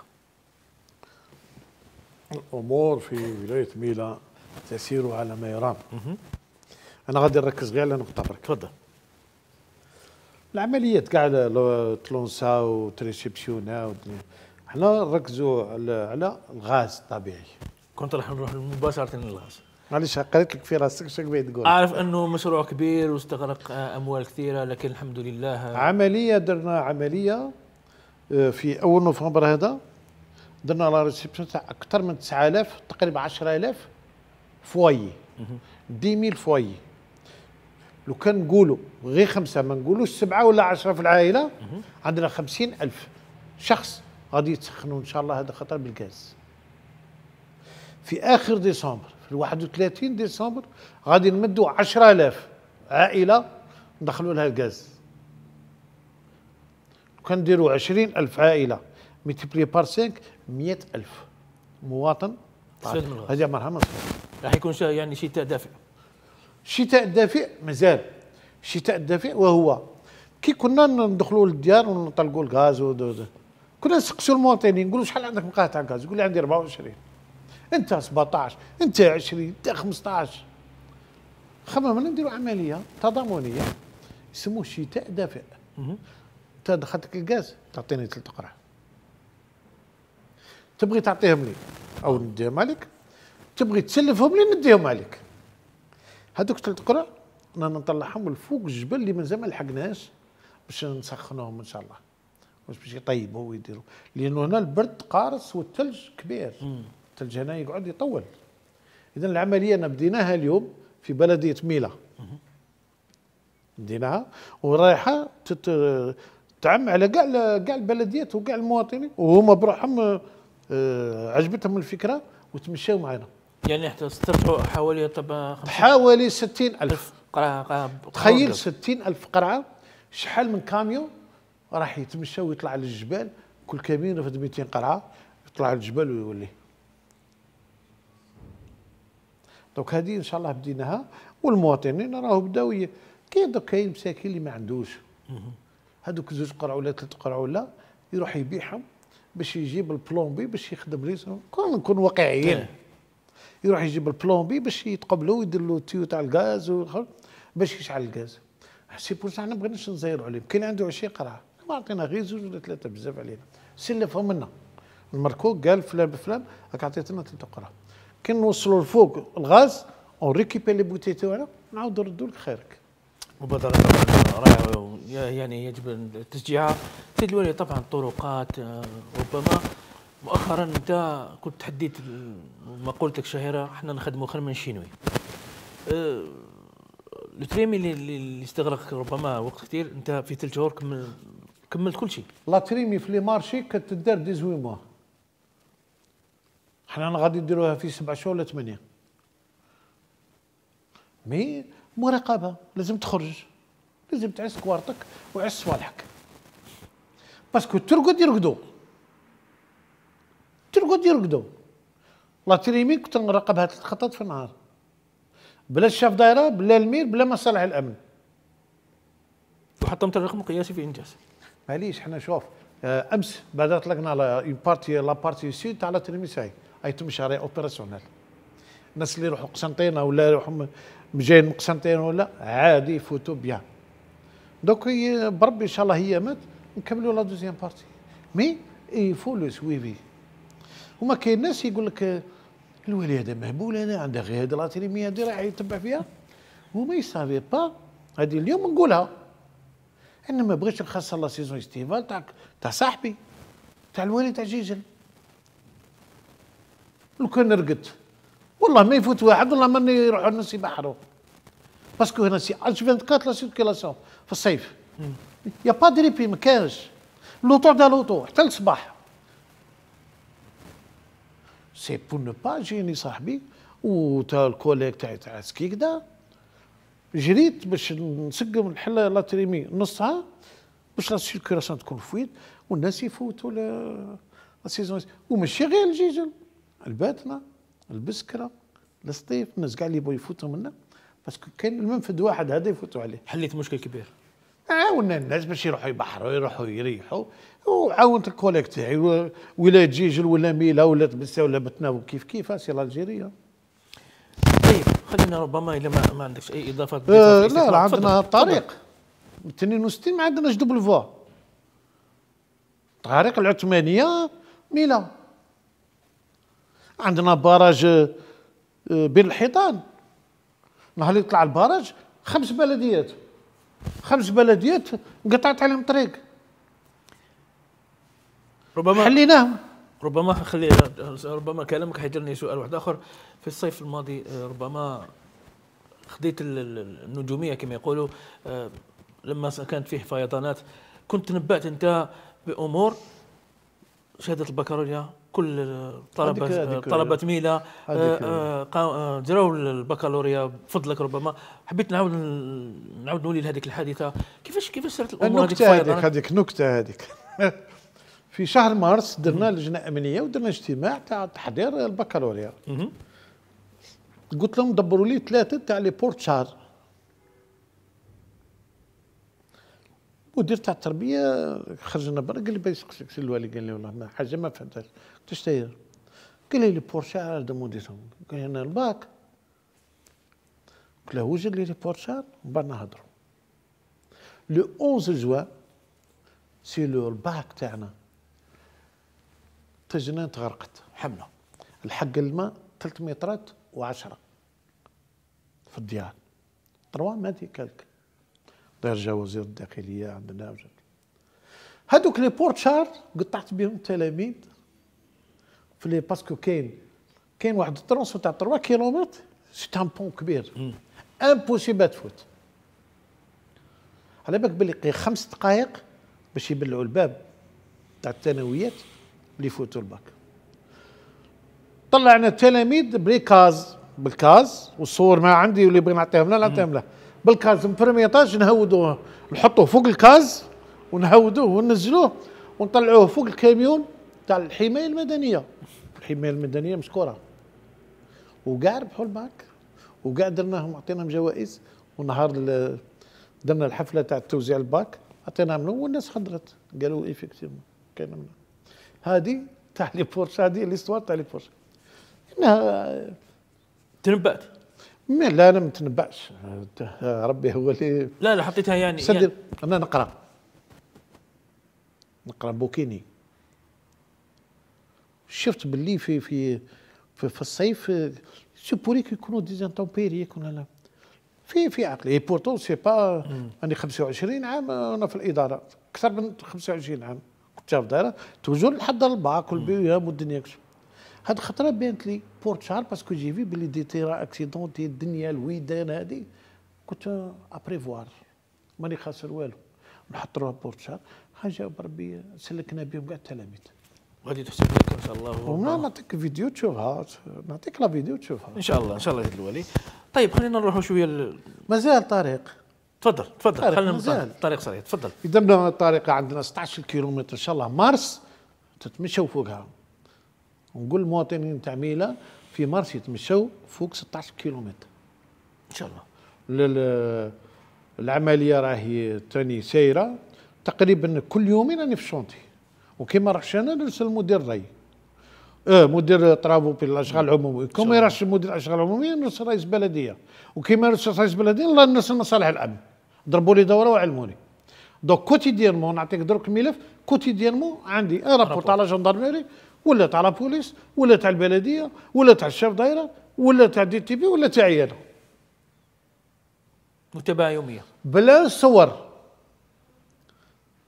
الامور في ولايه ميلا تسير على ما يرام. انا غادي نركز غير على نقطه برك. تفضل. العمليات كاع تلونسا وتريسبسيونا حنا نركزوا على, على الغاز الطبيعي. كنت راح نروح مباشره للغاز. معليش قريت لك في راسك شنو بغيت تقول اعرف انه مشروع كبير واستغرق اموال كثيره لكن الحمد لله عمليه درنا عمليه آه، في اول نوفمبر هذا درنا لا ريسبسيون تاع اكثر من 9000 تقريبا 10000 فوايي دي ميل فوايي لو كان نقولوا غير خمسه ما نقولوش سبعه ولا عشره في العائله عندنا 50000 شخص غادي يتسخنوا ان شاء الله هذا خطر بالغاز في اخر ديسمبر في 31 ديسمبر غادي نمدوا 10000 عائله ندخلوا لها الغاز كنديروا 20000 عائله ميتبلي بار 5 100000 مواطن هذه مرها راح يكون يعني شتاء دافئ الشتاء الدافئ مازال الشتاء الدافئ وهو كي كنا ندخلوا للديار ونطلقوا الغاز كنا نسقسوا المواطنين نقولوا شحال عندك مقاهي تاع غاز يقول لي عندي 24 انت 17 انت 20 انت 15 خمم نديروا عمليه تضامنيه يسموه الشتاء دافئ حتى دخلتك الغاز تعطيني ثلاث قرع تبغي تعطيهم لي او نديهم عليك تبغي تسلفهم لي نديهم عليك هذوك ثلاث قرع انا نطلعهم لفوق الجبل اللي مازال ما لحقناش باش نسخنوهم ان شاء الله واش باش يطيبوا ويديروا لانه هنا البرد قارص والثلج كبير الثلج هنا يقعد يطول اذا العمليه انا بديناها اليوم في بلديه ميلا بديناها ورايحه تعم على كاع كاع البلديات وكاع المواطنين وهما بروحهم آه، عجبتهم الفكره وتمشاو معنا يعني حتى استفتحوا حوالي طب حوالي 60000 قرعه تخيل 60000 قرعه شحال من كاميون راح يتمشى ويطلع للجبال كل كاميون في 200 قرعه يطلع للجبال ويولي دونك هذه ان شاء الله بديناها والمواطنين راهو بداو كاين دوك كاين مساكين اللي ما عندوش هذوك زوج قرع ولا ثلاث قرع ولا يروح يبيعهم باش يجيب البلومبي باش يخدم كون نكون واقعيين إيه. يروح يجيب البلومبي باش يتقبلوا ويدير له تيو تاع الغاز باش يشعل الغاز سي بور سا ما بغيناش نزيروا عليهم كاين عنده 20 قرعه ما عطينا غير زوج ولا ثلاثه بزاف علينا سلفهم لنا المركوك قال فلان بفلان راك عطيتنا ثلاث قرع كي نوصلوا لفوق الغاز اون ريكيبي لي بوتي تاعنا نعاودوا نردوا لك خيرك مبادرة طبعا رائعة يعني يجب تشجيعها سيد الولي طبعا طرقات آه، ربما مؤخرا انت كنت تحديت مقولتك الشهيرة احنا نخدموا خير من الشينوي آه، التريمي اللي استغرق ربما وقت كثير انت في ثلاث شهور كمل كملت كل شيء لا تريمي في لي مارشي كتدار دي زوي موا حنا غادي نديروها في سبع شهور ولا ثمانيه مي مراقبه لازم تخرج لازم تعس كوارتك وعس صوالحك باسكو ترقد يرقدوا ترقد يرقدوا لا تريمي كنت نراقبها ثلاث خطط في النهار بلا الشاف دايره بلا المير بلا مصالح الامن وحطمت الرقم القياسي في انجاز معليش حنا شوف آه، امس بدات لقنا اون بارتي لا بارتي سي تاع لا تريمي ساي ايتم شاري اوبيراسيونيل الناس اللي يروحوا قسنطينه ولا يروحوا جايين قسنطينه ولا عادي يفوتوا بيان دوك بربي ان شاء الله هي مات نكملوا لا دوزيام بارتي مي يفو لو سويفي هما كاين ناس يقول لك الولي هذا مهبول هذا عنده غير هذه لاتريمية هذه راح يتبع فيها وما يسافي با هذه اليوم نقولها انا ما بغيتش نخسر لا سيزون استيفال تاع تاع صاحبي تاع الوالي تاع جيجل لو كان رقدت والله ما يفوت واحد والله ما يروحوا الناس يبحروا باسكو هنا سي 24 لا سيركيلاسيون في الصيف يا با دريبي ما كانش لوطو دا لوطو حتى الصباح سي بور نو با جيني صاحبي و تا الكوليك تاعي تاع سكيك دا جريت باش نسقم الحله لا تريمي نصها باش لا سيركيلاسيون تكون فويت والناس يفوتوا لا سيزون وماشي غير الجيجل الباتنا البسكره الصيف الناس كاع اللي يبغوا يفوتوا منا باسكو كاين المنفذ واحد هذا يفوتوا عليه حليت مشكل كبير عاونا الناس باش يروحوا يبحروا يروحوا يريحوا وعاونت الكوليك تاعي ولايه جيجل ولا ميلا ولا تبسه ولا بتناوب كيف كيف سي الجيريه طيب خلينا ربما الا ما, ما عندكش اي اضافات آه لا, لا عندنا طريق 62 ما عندناش دوبل فوا طريق العثمانيه ميلا عندنا باراج آه، بين الحيطان نهار اللي طلع الباراج خمس بلديات خمس بلديات انقطعت عليهم الطريق ربما حليناهم ربما خلي ربما كلامك حيجرني سؤال واحد اخر في الصيف الماضي آه، ربما خديت النجوميه كما يقولوا آه، لما كانت فيه فيضانات كنت تنبأت انت بامور شهاده البكالوريا كل طلبه طلبه ميلا آه، آه، آه، جراو البكالوريا بفضلك ربما حبيت نعاود نعاود نولي لهذيك الحادثه كيفاش كيفاش صارت الامور النكته هذيك هذيك نكته هذيك في شهر مارس درنا لجنه امنيه ودرنا اجتماع تاع تحضير البكالوريا قلت لهم دبروا لي ثلاثه تاع لي بورتشار مدير تاع التربيه خرجنا برا قال لي باش يسقسك الوالي قال لي والله ما حاجه ما فهمتهاش قلت اش داير قال لي لي بورشار دموديتهم قال لي انا الباك قلت له وجد لي لي بورشار ومن بعد نهضروا لو 11 جوان سي لو الباك تاعنا تجنا تغرقت حمله الحق الماء 3 مترات و10 في الديار 3 ماتي كالك درجه وزير الداخليه عندنا وجد. هادوك لي بورتشار قطعت بهم التلاميذ في لي باسكو كاين كاين واحد الترونسو تاع 3 كيلومتر سي ان بون كبير امبوسيبل تفوت على بالك بلي خمس دقائق باش يبلعوا الباب تاع الثانويات اللي يفوتوا الباك طلعنا التلاميذ بريكاز بالكاز والصور ما عندي واللي بغي نعطيهم لا نعطيهم له بالكاز مفرميطاج نهودوه نحطوه فوق الكاز ونهودوه وننزلوه ونطلعوه فوق الكاميون تاع الحمايه المدنيه الحمايه المدنيه مشكوره وكاع ربحوا الباك وكاع درناهم عطيناهم جوائز ونهار درنا الحفله تاع توزيع الباك عطيناها والناس حضرت قالوا ايفيكتيفمون كاين منهم هذه تاع لي بورش هذه ليستوار تاع لي بورش انها تنبأت ما لا انا ما نتنبأش ربي هو اللي لا لا حطيتها يعني, يعني انا نقرا نقرا بوكيني شفت باللي في في في, في الصيف سيبوريك يكونوا ديزانتومبيري يكون لا في في عقلي اي بورتون سي با راني 25 عام انا في الاداره اكثر من 25 عام كنت في الدائره توجور لحد الباك والبيو والدنيا كشف هاد الخطره بانت لي بورت شهر باسكو جي في بلي دي تيرا اكسيدون الدنيا الويدان هادي كنت ابريفوار ماني خاسر والو نحط روح بورت شهر حاجه بربي سلكنا بهم كاع التلاميذ وغادي تحسب لك ان شاء الله و... نعطيك فيديو تشوفها نعطيك لا فيديو تشوفها ان شاء الله ان شاء الله يا الوالي طيب خلينا نروحوا شويه ال... مازال طريق تفضل تفضل خلينا مازال الطريق صريح تفضل اذا بدنا الطريق عندنا 16 كيلومتر ان شاء الله مارس تتمشوا فوقها ونقول المواطنين تاع ميلا في مارس يتمشوا فوق 16 كيلومتر ان شاء الله العمليه راهي تاني سايره تقريبا كل يومين راني في الشونتي وكيما رحت انا نرسل مدير ري اه مدير طرابو في الاشغال العموميه كيما يرش مدير الاشغال العموميه نرسل رئيس بلديه وكيما نرسل رئيس بلديه الله نرسل مصالح الامن ضربوا لي دوره وعلموني دونك كوتيديانمون نعطيك درك الملف كوتيديانمون عندي ان آه، رابورت على جندرميري ولا تاع لابوليس ولا تاع البلديه ولا تاع الشاف دايره ولا تاع دي تي بي ولا تاع عياده متابعه يوميه بلا صور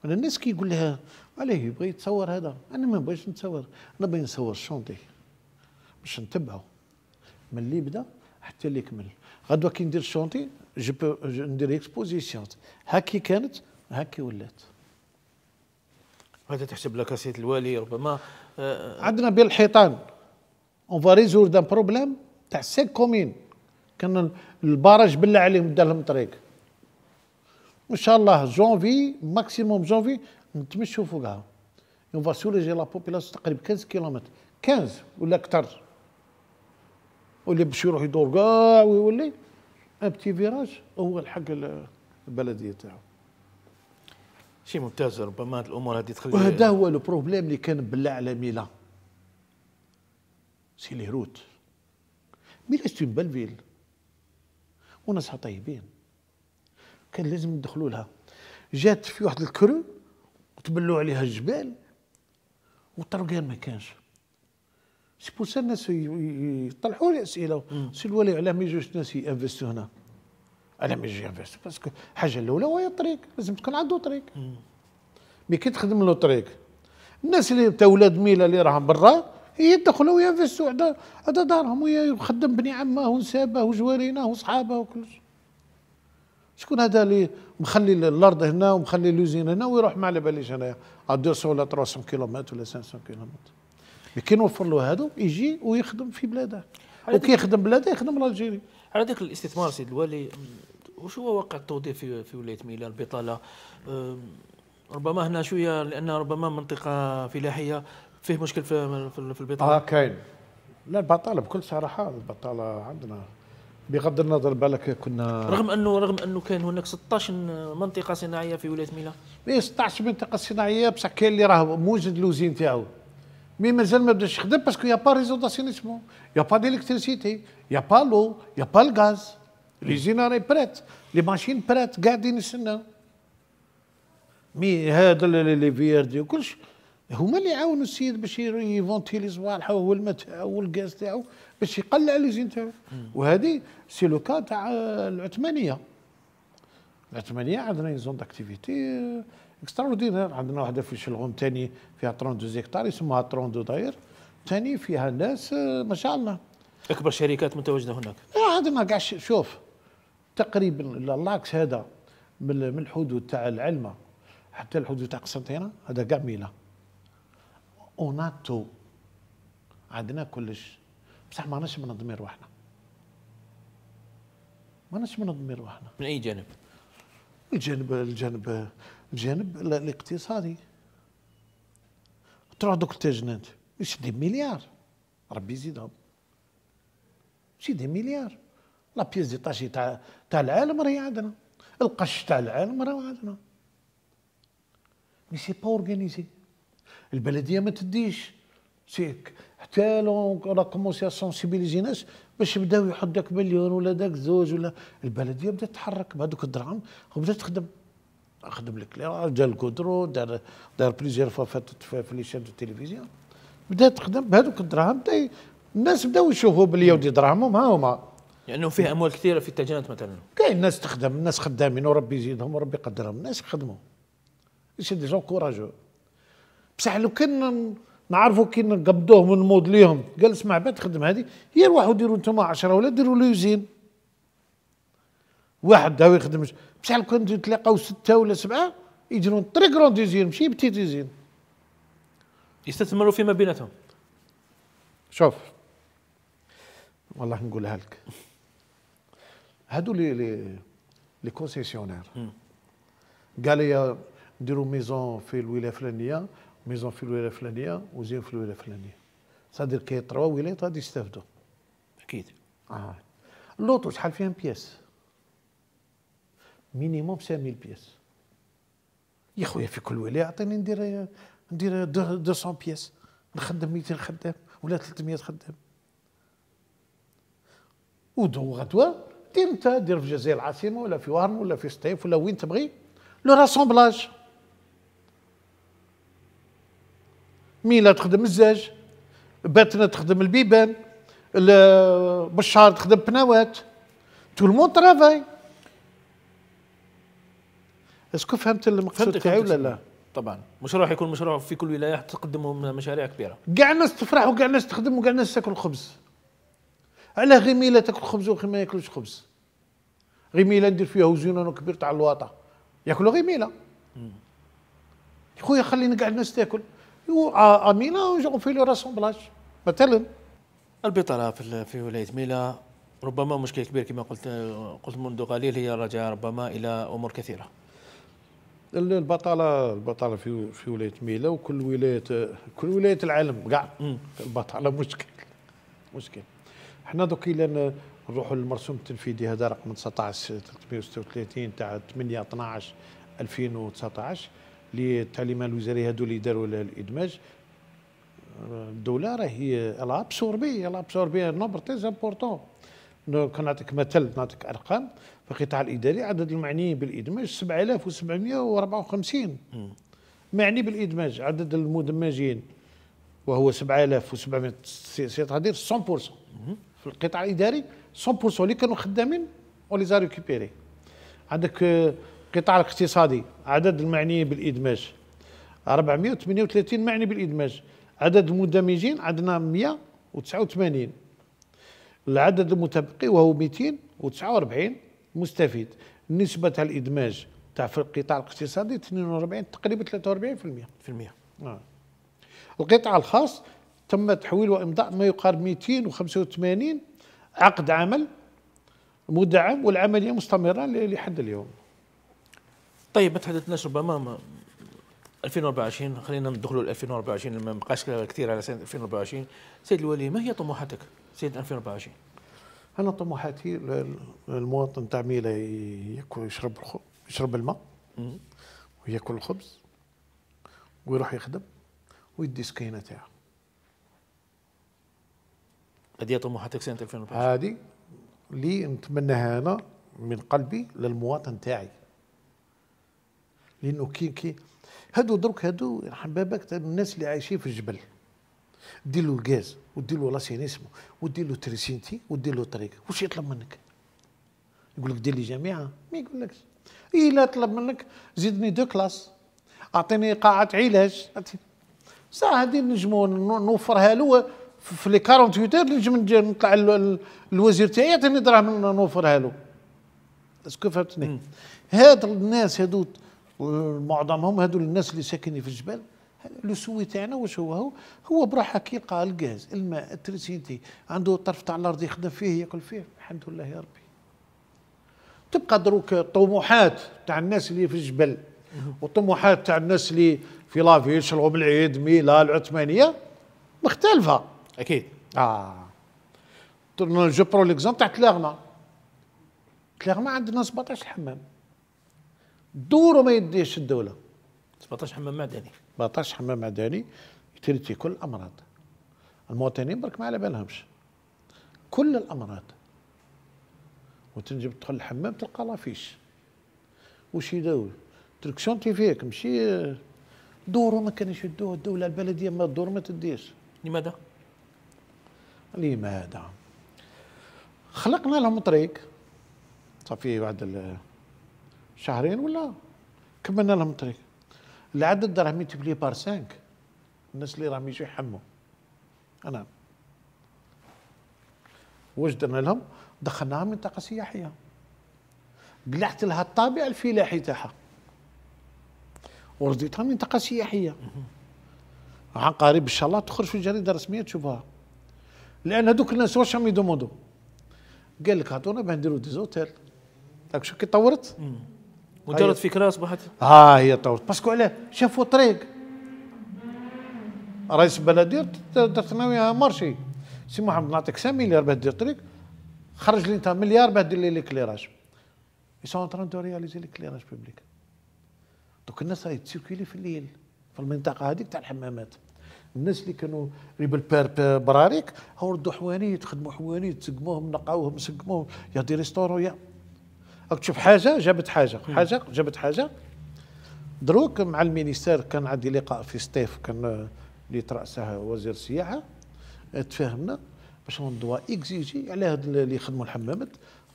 انا الناس كي يقول لها عليه يبغى يتصور هذا انا ما بغيتش نتصور انا بغيت نصور الشونتي باش نتبعه من اللي بدا حتى اللي كمل غدوه كي ندير الشونتي ندير اكسبوزيسيون هاكي كانت هاكي ولات هذا تحسب لك الوالي ربما آه، آه. عندنا بالحيطان اون فا ريزور دان بروبليم تاع سيك كومين كان البارج بالله عليهم دالهم طريق ان شاء الله جونفي ماكسيموم جونفي نتمشوا فوقها اون فا سوليجي لا بوبيلاسيون تقريبا 15 كيلومتر 15 ولا اكثر واللي باش يروح يدور كاع ويولي ان بتي فيراج هو الحق البلديه تاعو شيء ممتاز ربما الامور هذه تخلي وهذا هو البروبليم اللي كان بلع على ميلا سي الهروت ميلا سي بال فيل وناسها طيبين كان لازم ندخلوا لها جات في واحد الكرو وتبلوا عليها الجبال والطرقان ما كانش سي بور سا الناس يطلعوا لي اسئله سي الوالي علاه ما يجوش الناس ينفستوا هنا انا مي جي انفيست باسكو الحاجه الاولى وهي الطريق لازم تكون عنده طريق مي كي تخدم له طريق الناس اللي تا ولاد ميلا اللي راهم برا يدخلوا وينفسوا على على دارهم ويخدم بني عمه ونسابه وجوارينه وصحابه وكل شيء شكون هذا اللي مخلي الارض هنا ومخلي لوزين هنا ويروح ما على باليش انايا 200 ولا 300 كيلومتر ولا 500 كيلومتر مي كي نوفر له هذا يجي ويخدم في بلاده وكي يخدم بلاده يخدم لالجيري على ذاك الاستثمار سيد الوالي وش هو واقع التوظيف في, في ولايه ميلا البطاله ربما هنا شويه لان ربما منطقه فلاحيه فيه مشكل في في البطاله اه كاين لا البطاله بكل صراحه البطاله عندنا بغض النظر بالك كنا رغم انه رغم انه كان هناك 16 منطقه صناعيه في ولايه ميلا اي 16 منطقه صناعيه بصح كاين اللي راه موجد لوزين تاعو مي مازال ما بداش يخدم باسكو يا با ريزو داسينيسمون يا با ديليكتريسيتي يا با لو يا با الغاز لي راهي برات لي ماشين برات قاعدين يستناو مي هذا لي فيير دي وكلش هما اللي عاونوا السيد باش صوالح هو الماء تاعو والغاز تاعو باش يقلع ليزين تاعو وهذه سي لو كا تاع العثمانيه العثمانيه عندنا زون داكتيفيتي اكستراوردينير عندنا واحده في شلغوم ثاني فيها 32 هكتار يسموها 32 داير ثاني فيها ناس ما شاء الله اكبر شركات متواجده هناك عندنا كاع شوف تقريبا لاكس هذا من الحدود تاع العلمه حتى الحدود تاع قسنطينه هذا كاع ميلا اوناتو عندنا كلش بصح ما ناش منظمين روحنا ما ناش منظمين روحنا من اي جانب؟ الجانب الجانب الجانب الاقتصادي تروح دوك التاجنات يشدي مليار ربي يزيدهم يشدي مليار لا بيس دي طاشي تاع تاع العالم راهي عندنا القش تاع العالم راه عندنا مي سي با اورغانيزي البلديه ما تديش سيك حتى لو لا كومونسي سونسيبيليزي ناس باش يبداو يحط داك مليون ولا داك زوج ولا البلديه بدات تتحرك بهذوك الدراهم وبدات تخدم خدم لك جا الكودرو دار دار فوا فاتت في لي شين دو تيليفزيون بدات تخدم بهذوك الدراهم الناس بداو يشوفوا بلي ودي دراهمهم ها هما لانه يعني فيها اموال كثيره في التجانت مثلا كاين ناس تخدم ناس خدامين وربي يزيدهم وربي يقدرهم ناس يخدموا سي دي جون كوراجو بصح لو كان نعرفوا كي نقبضوهم ونمود ليهم قال اسمع بعد تخدم هذه هي روحوا ديروا انتم 10 ولا ديروا لوزين واحد داو يخدم بصح لو كان تلاقاو سته ولا سبعه يديروا تري كروند ديزين ماشي بتي ديزين يستثمروا فيما بيناتهم شوف والله نقولها لك هادو لي لي لي كونسيسيونير قال لي نديروا ميزون في الولايه الفلانيه ميزون في الولايه الفلانيه وزين في الولايه الفلانيه سادير كي تروا ولايات غادي يستافدوا اكيد اه ah. اللوطو شحال فيها بياس مينيموم 5000 بياس يا خويا في كل ولايه عطيني ندير ندير 200 بياس نخدم 200 خدام ولا 300 خدام ودو غدوه دير انت دير في الجزائر العاصمه ولا في وارن ولا في سطيف ولا وين تبغي لو راسومبلاج ميلا تخدم الزاج باتنا تخدم البيبان بشار تخدم بنوات تو المون ترافاي اسكو فهمت المقصود تاعي ولا لا؟ طبعا مشروع يكون مشروع في كل ولايه تقدمهم مشاريع كبيره كاع الناس تفرح وكاع الناس تخدم وكاع الناس تاكل خبز علاه غميله تاكل خبز وغير ما ياكلوش خبز غميله ندير فيها وزيون كبير تاع الواطه ياكلوا غميله خويا خليني كاع الناس تاكل ميلا جو في لو راسومبلاج مثلا البطاله في في ولايه ميلا ربما مشكل كبير كما قلت قلت منذ قليل هي رجع ربما الى امور كثيره البطاله البطاله في في ولايه ميلا وكل ولايات كل ولايات العالم كاع البطاله مشكل مشكل حنا دوك الى نروحوا للمرسوم التنفيذي هذا رقم 19 336 تاع 8 12 2019 اللي التعليم الوزاري هذو اللي داروا الادماج الدوله راهي الابسوربي الابسوربي نومبر تيز امبورتون دونك نعطيك مثل نعطيك ارقام في القطاع الاداري عدد المعنيين بالادماج 7754 معني بالادماج عدد المدمجين وهو 7700 سيتادير 100% في القطاع الاداري 100% اللي كانوا خدامين ولي ريكوبيري عندك القطاع آه، الاقتصادي عدد المعنيين بالادماج 438 معني بالادماج عدد المندمجين عندنا 189 العدد المتبقي وهو 249 مستفيد نسبة تاع الإدماج تاع في القطاع الاقتصادي 42 تقريبا 43% في المية. في المية. آه. القطاع الخاص تم تحويل وامضاء ما يقارب 285 عقد عمل مدعم والعمليه مستمره لحد اليوم. طيب ما تحدثناش ربما 2024 خلينا ندخلوا ل 2024 ما بقاش كثير على سنه 2024 سيد الولي ما هي طموحاتك سيد 2024 انا طموحاتي المواطن تاع ميلا ياكل يشرب يشرب الماء وياكل الخبز ويروح يخدم ويدي سكينه تاعه هذه طموحاتك سنه 2011 هذه اللي نتمناها انا من قلبي للمواطن تاعي لانه كي كي هادو درك هادو حبابك الناس اللي عايشين في الجبل دير له الغاز ودير له لاسينيسمو ودير له تريسينتي ودير له طريق واش يطلب منك يقول لك دير لي جامعه ما يقولكش اي لا طلب منك زيدني دو كلاس اعطيني قاعه علاج صح هذه نجمو نوفرها له في لي 48 اور نجم نطلع الوزير تاعي يعطيني دراهم نوفرها له اسكو فهمتني هاد الناس هادو معظمهم هادو الناس اللي ساكنين في الجبال لو سوي تاعنا واش هو هو هو براحه كي يلقى الغاز الماء التريسيتي عنده طرف تاع الارض يخدم فيه ياكل فيه الحمد لله يا ربي تبقى دروك الطموحات تاع الناس اللي في الجبل والطموحات تاع الناس اللي في لافيش العيد ميلا العثمانيه مختلفه اكيد اه جو برو ليكزومبل تاع تلاغما تلاغما عندنا 17 حمام دورو ما يديش الدوله 17 حمام معدني 17 حمام معدني يتريتي كل الامراض المواطنين برك ما على بالهمش كل الامراض وتنجم تدخل الحمام تلقى لافيش وش يداول ترك فيك ماشي دورو ما كانش يدوه الدوله البلديه ما دور ما تديش لماذا؟ لماذا خلقنا لهم طريق صافي واحد شهرين ولا كملنا لهم طريق العدد راه ميتبلي بار 5 الناس اللي راهم يجوا يحموا انا واش درنا لهم دخلناها منطقه سياحيه قلعت لها الطابع الفلاحي تاعها ورديتها منطقه سياحيه عن قريب ان شاء الله تخرج في الجريده الرسميه تشوفها لان هذوك الناس واش راهم يدوموندو قال لك هاتونا باه نديرو ديزوتيل داك شو كي طورت ودارت فكره اصبحت ها هي طورت باسكو علاه شافوا طريق رئيس البلديه درت ناويها مارشي سي محمد نعطيك 5 مليار باه دير طريق خرج لي انت مليار باه دير لي ليكليراج اي سون تران دو رياليزي ليكليراج بوبليك دوك الناس راهي تسيركيلي في الليل في المنطقه هذيك تاع الحمامات الناس اللي كانوا ريبل بير براريك وردوا حوانيت خدموا حوانيت سقموهم نقاوهم سقموهم يا دي ريستورو يا تشوف حاجه جابت حاجه حاجه جابت حاجه دروك مع المينيستير كان عندي لقاء في ستيف كان اللي ترأسه وزير السياحه تفاهمنا باش ندوا اكزيجي على هاد اللي يخدموا الحمامات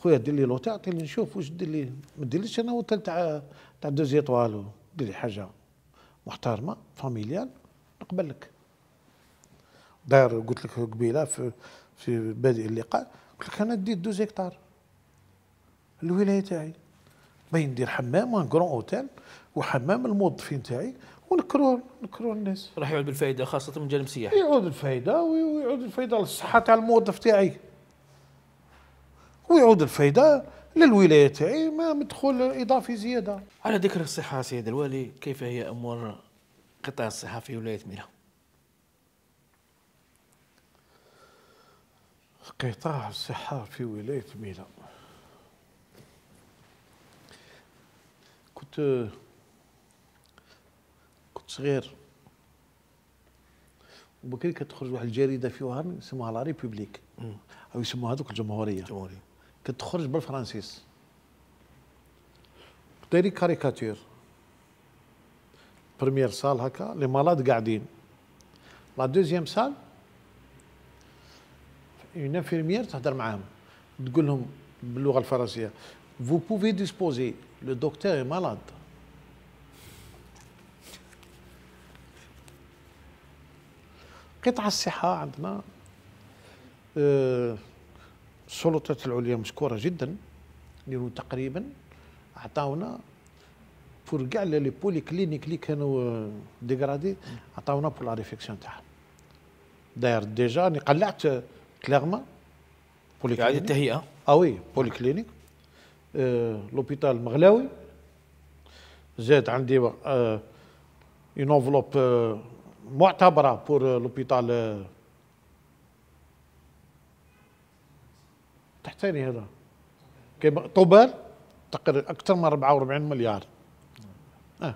خويا دير لي لوطي عطيني نشوف واش دير لي ما ديرليش انا هوتيل تاع تاع دوزي دير لي حاجه محترمه فاميليال نقبل لك داير قلت لك قبيله في في بادئ اللقاء قلت لك انا ديت دوز هكتار الولايه تاعي باين ندير حمام وان كرون اوتيل وحمام الموظفين تاعي ونكرون نكرون الناس راح يعود بالفائده خاصه من جانب السياحه يعود الفائده ويعود الفائده للصحه تاع الموظف تاعي ويعود الفائده للولايه تاعي ما مدخول اضافي زياده على ذكر الصحه سيد الوالي كيف هي امور قطاع الصحه في ولايه مينا قطاع الصحة في ولاية ميلا كنت كنت صغير وبكري كتخرج واحد الجريدة في وهران يسموها لا ريبوبليك أو يسموها هذوك الجمهورية الجمهورية كتخرج بالفرنسيس دايرين كاريكاتير بريمير سال هكا لي مالاد قاعدين لا دوزيام سال اون انفيرميير تهضر معاهم تقول لهم باللغه الفرنسيه vous pouvez disposer le docteur est malade قطع الصحة عندنا آه، السلطات العليا مشكورة جدا لأنه تقريبا عطاونا بور كاع لي بولي كلينيك اللي كانوا ديغرادي آه، عطاونا بور لا ريفيكسيون تاعهم داير ديجا راني قلعت Clermont, بولي كلينيك التهيئة اه وي بولي كلينيك لوبيتال مغلاوي زاد عندي اون euh, انفلوب euh, معتبره بور لوبيتال euh, تحت تحتاني هذا كيما طوبال تقريبا اكثر من 44 مليار آه.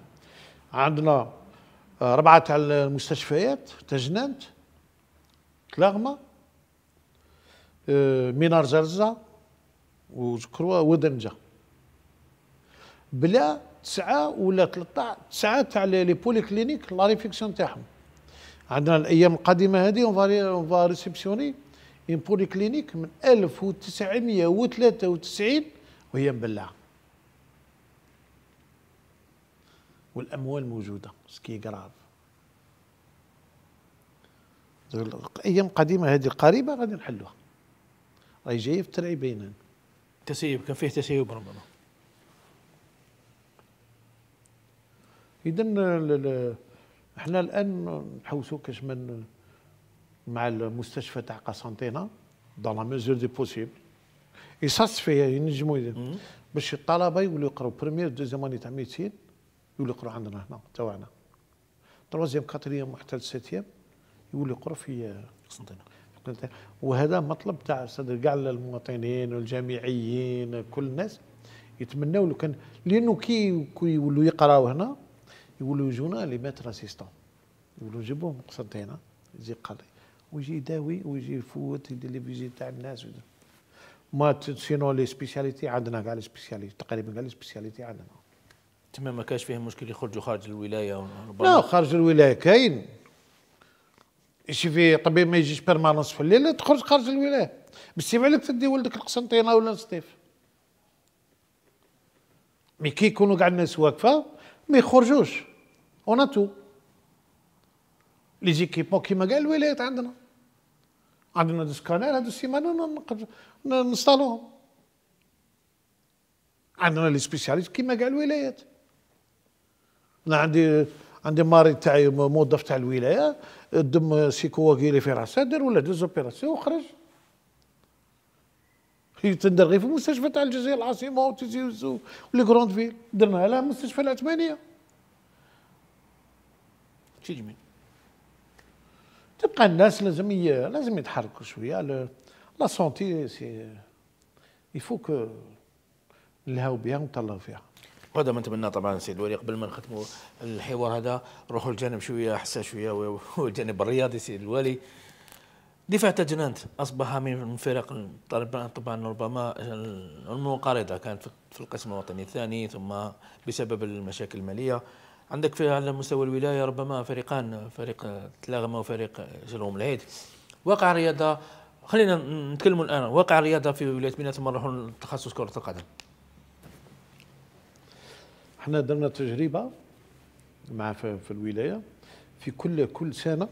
عندنا آه، ربعه تاع المستشفيات تجنانت كلاغما مينار جرجة وكروا ودنجة بلا تسعة ولا 13 تسعة تاع لي بولي كلينيك لا ريفيكسيون تاعهم عندنا الايام القديمه هذه اون فا ريسبسيوني اون بولي كلينيك من 1993 وهي مبلعه والاموال موجوده سكي كراف الايام القديمه هذه القريبه غادي نحلوها يجيب ترى يبين تسيب كان فيه تسيب ربما اذا احنا الان نحوسوا كاش من مع المستشفى تاع قسنطينه دون لا ميزور دي بوسيبل سفي ينجموا باش الطلبه يولوا يقراوا بريمير دوزيام اني تاع ميتين يولوا يقراوا عندنا هنا تاعنا تروزيام كاتريام وحتى السيتيام يولوا يقراوا في قسنطينه وهذا مطلب تاع صدر كاع المواطنين والجامعيين كل الناس يتمناو لو كان لانه كي يولوا يقراوا هنا يولوا يجونا لي ماتر اسيستون يولوا نجيبوهم قصد هنا يجي قاضي ويجي يداوي ويجي يفوت يدير لي فيزيت تاع الناس ويدير. ما سينو لي سبيسياليتي عندنا كاع لي سبيسياليتي تقريبا كاع لي سبيسياليتي عندنا تما ما كاش فيه مشكل يخرجوا خارج الولايه لا خارج الولايه كاين شوفي طبيب ما يجيش بيرمانونس في الليل تخرج خارج الولايه بالسيف عليك تدي ولدك القسنطينه ولا نسطيف مي كي يكونوا كاع الناس واقفه ما يخرجوش اون تو لي زيكيبمون كيما كاع الولايات عندنا عندنا دو سكانير هادو السيمانه نصطالوهم عندنا لي سبيسياليست كيما كاع الولايات انا عندي عندي ماري تاعي موظف تاع الولايه دم سيكو واقيلي في راسه دار ولا دوز اوبيراسيون وخرج تندر غير في مستشفى تاع الجزائر العاصمه وتيزي ولي كروند فيل درناها لها مستشفى العثمانيه شي جميل تبقى الناس لازم ي... لازم يتحركوا شويه لا سونتي سي يفوك نلهاو بها ونطلعوا فيها قدم ما نتمناه طبعا سيد الوالي قبل ما نختموا الحوار هذا نروحوا الجانب شويه حساس شويه والجانب الرياضي سيد الوالي دفاع تجنانت اصبح من فرق طبعا ربما المنقرضه كانت في القسم الوطني الثاني ثم بسبب المشاكل الماليه عندك في على مستوى الولايه ربما فريقان فريق تلاغمه وفريق جلوم العيد واقع الرياضه خلينا نتكلموا الان واقع الرياضه في ولايه بنات ثم نروحوا لتخصص كره القدم احنا درنا تجربه مع في الولايه في كل كل سنه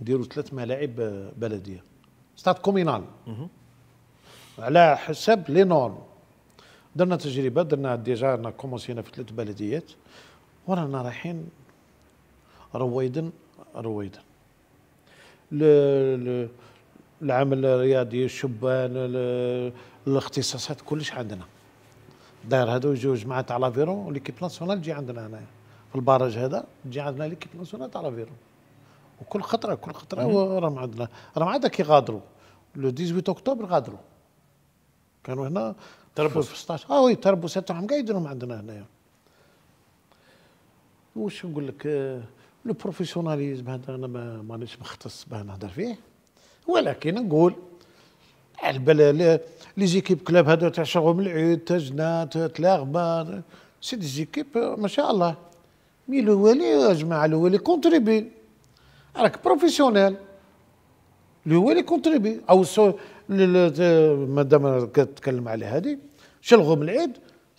نديروا ثلاث ملاعب بلديه ستاد كومينال على حساب لي نورم درنا تجربه درنا ديجا كومونسينا في ثلاث بلديات ورانا رايحين رويدا رويدا العمل الرياضي الشبان الاختصاصات كلش عندنا داير هادو جوج مع تاع لافيرون وليكيب ناسيونال تجي عندنا هنايا في البارج هذا تجي عندنا ليكيب ناسيونال تاع لافيرون وكل خطره كل خطره راهم عندنا راهم عاد كي غادروا لو 18 اكتوبر غادروا كانوا هنا تربوا 16 اه وي تربوا تاعهم كاع قايدينهم عندنا هنايا واش نقول لك آه، لو بروفيسيوناليزم هذا انا مانيش مختص به نهضر فيه ولكن نقول البلا لي زيكيب كلاب هذو تاع شغل العود تاع جنات تلاغمان سي دي زيكيب ما شاء الله مي الاولي يا جماعه الاولي كونتريبي راك بروفيسيونيل الاولي كونتريبي او سو مادام تتكلم على هذه شلغم العيد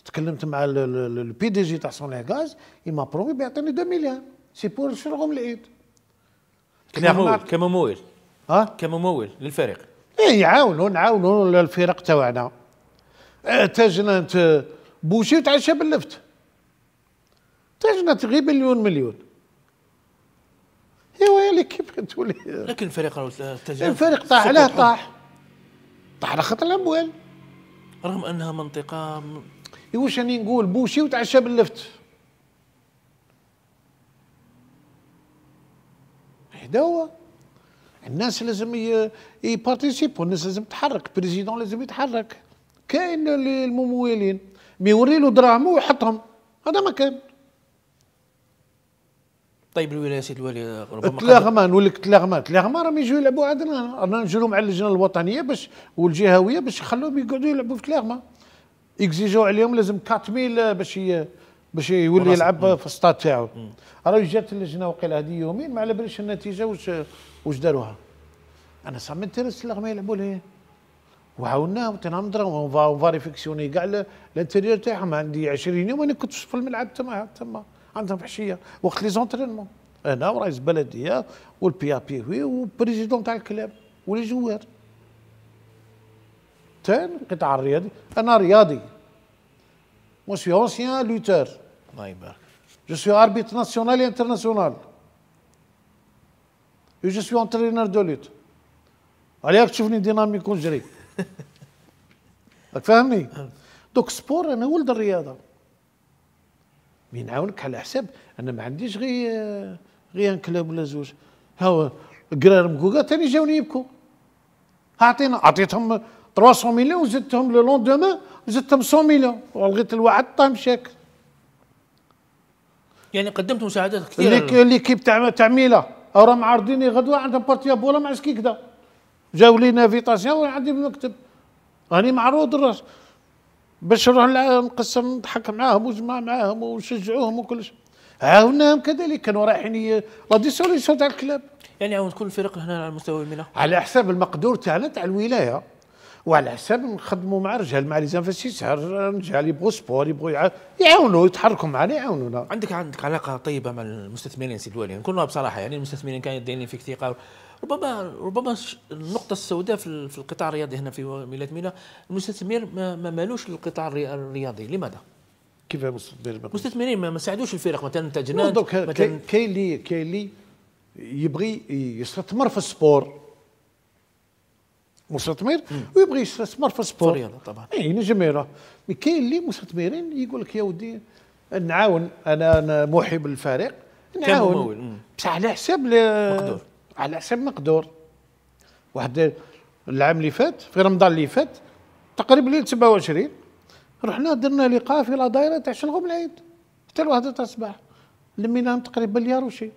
تكلمت مع البي دي جي تاع صوني غاز يما برومي بيعطيني 2 مليار سي بور شلغم العيد كممول كممول ها كممول للفريق ايه يعاونوا نعاونوا الفرق تاعنا آه، تاجنا بوشي وتعشى باللفت تاجنا غير مليون مليون ايوا ليكيب تولي لكن الفريق الفريق طاح علاه طاح طاح على خاطر الاموال رغم انها منطقه ايوا راني نقول بوشي وتعشى باللفت هذا هو الناس لازم يبارتيسيبو الناس لازم تحرك بريزيدون لازم يتحرك كاين الممولين بيوري له دراهمو ويحطهم هذا ما كان طيب الولايه سيد الوالي ربما تلاغما لك تلاغما تلاغما راهم يجوا يلعبوا عندنا رانا نجرهم مع اللجنه الوطنيه باش والجهويه باش يخلوهم يقعدوا يلعبوا في تلاغما اكزيجوا عليهم لازم 4000 باش باش يولي يلعب في السطاد تاعو راه جات اللجنه وقيل هذه يومين ما على باليش النتيجه واش واش داروها انا صممت ترس ما يلعبوا لها وعاوناهم تنهم دراهم فاريفيكسيوني كاع الانتيريور تاعهم عندي 20 يوم انا كنت في الملعب تما تما عندهم حشيه وقت لي زونترينمون انا ورئيس البلديه والبي ا بي وي وبريزيدون تاع الكلاب ولي جوار تان القطاع الرياضي انا رياضي مو سوي اونسيان لوتور الله يبارك جو سوي اربيت ناسيونال انترناسيونال Et je suis entraîneur de lutte. عليك تشوفني ديناميك ونجري راك فاهمني دوك سبور انا ولد الرياضه مين نعاونك على حساب انا ما عنديش غير غير كلوب ولا زوج ها قرار مكوكا تاني جاوني يبكوا اعطينا اعطيتهم 300 مليون زدتهم لو لوندومان زدتهم 100 مليون ولغيت الواحد طاه مشاك يعني قدمت مساعدات كثيره ليكيب تاع تاع ميلا راه معارضيني غدوه عندهم بارتي بولا مع كذا جاو لي نافيتاسيون وانا عندي المكتب راني معروض الراس باش نروح نقسم نضحك معاهم ونجمع معاهم ونشجعوهم وكلش عاوناهم كذلك كانوا رايحين لا ديسوليسيون تاع الكلاب يعني عاونت كل الفرق هنا على مستوى المنى على حساب المقدور تاعنا تاع الولايه وعلى حساب نخدموا مع الرجال مع لي زانفستيسور الرجال يبغوا سبور يبغوا يعاونوا يتحركوا معنا يعاونونا عندك عندك علاقه طيبه مع المستثمرين سي دولي نكونوا بصراحه يعني المستثمرين كانوا دايرين فيك ثقه ربما ربما النقطه السوداء في القطاع الرياضي هنا في ولايه مينا المستثمر ما مالوش للقطاع الرياضي لماذا؟ كيف المستثمرين؟ المستثمرين ما ساعدوش الفرق مثلا تاع جنان مثلا كاين اللي كاين اللي يبغي يستثمر في السبور مستثمر ويبغي يستثمر في السبور في طبعا اي نجم يروح مي كاين اللي مستثمرين يقول لك يا ودي نعاون انا, أنا محب الفريق نعاون بصح على حساب مقدور على حساب مقدور واحد العام اللي فات في رمضان اللي فات تقريبا ليل 27 رحنا درنا لقاء في لا دايره تاع شنغوم العيد حتى الواحد تاع الصباح لميناهم تقريبا مليار وشي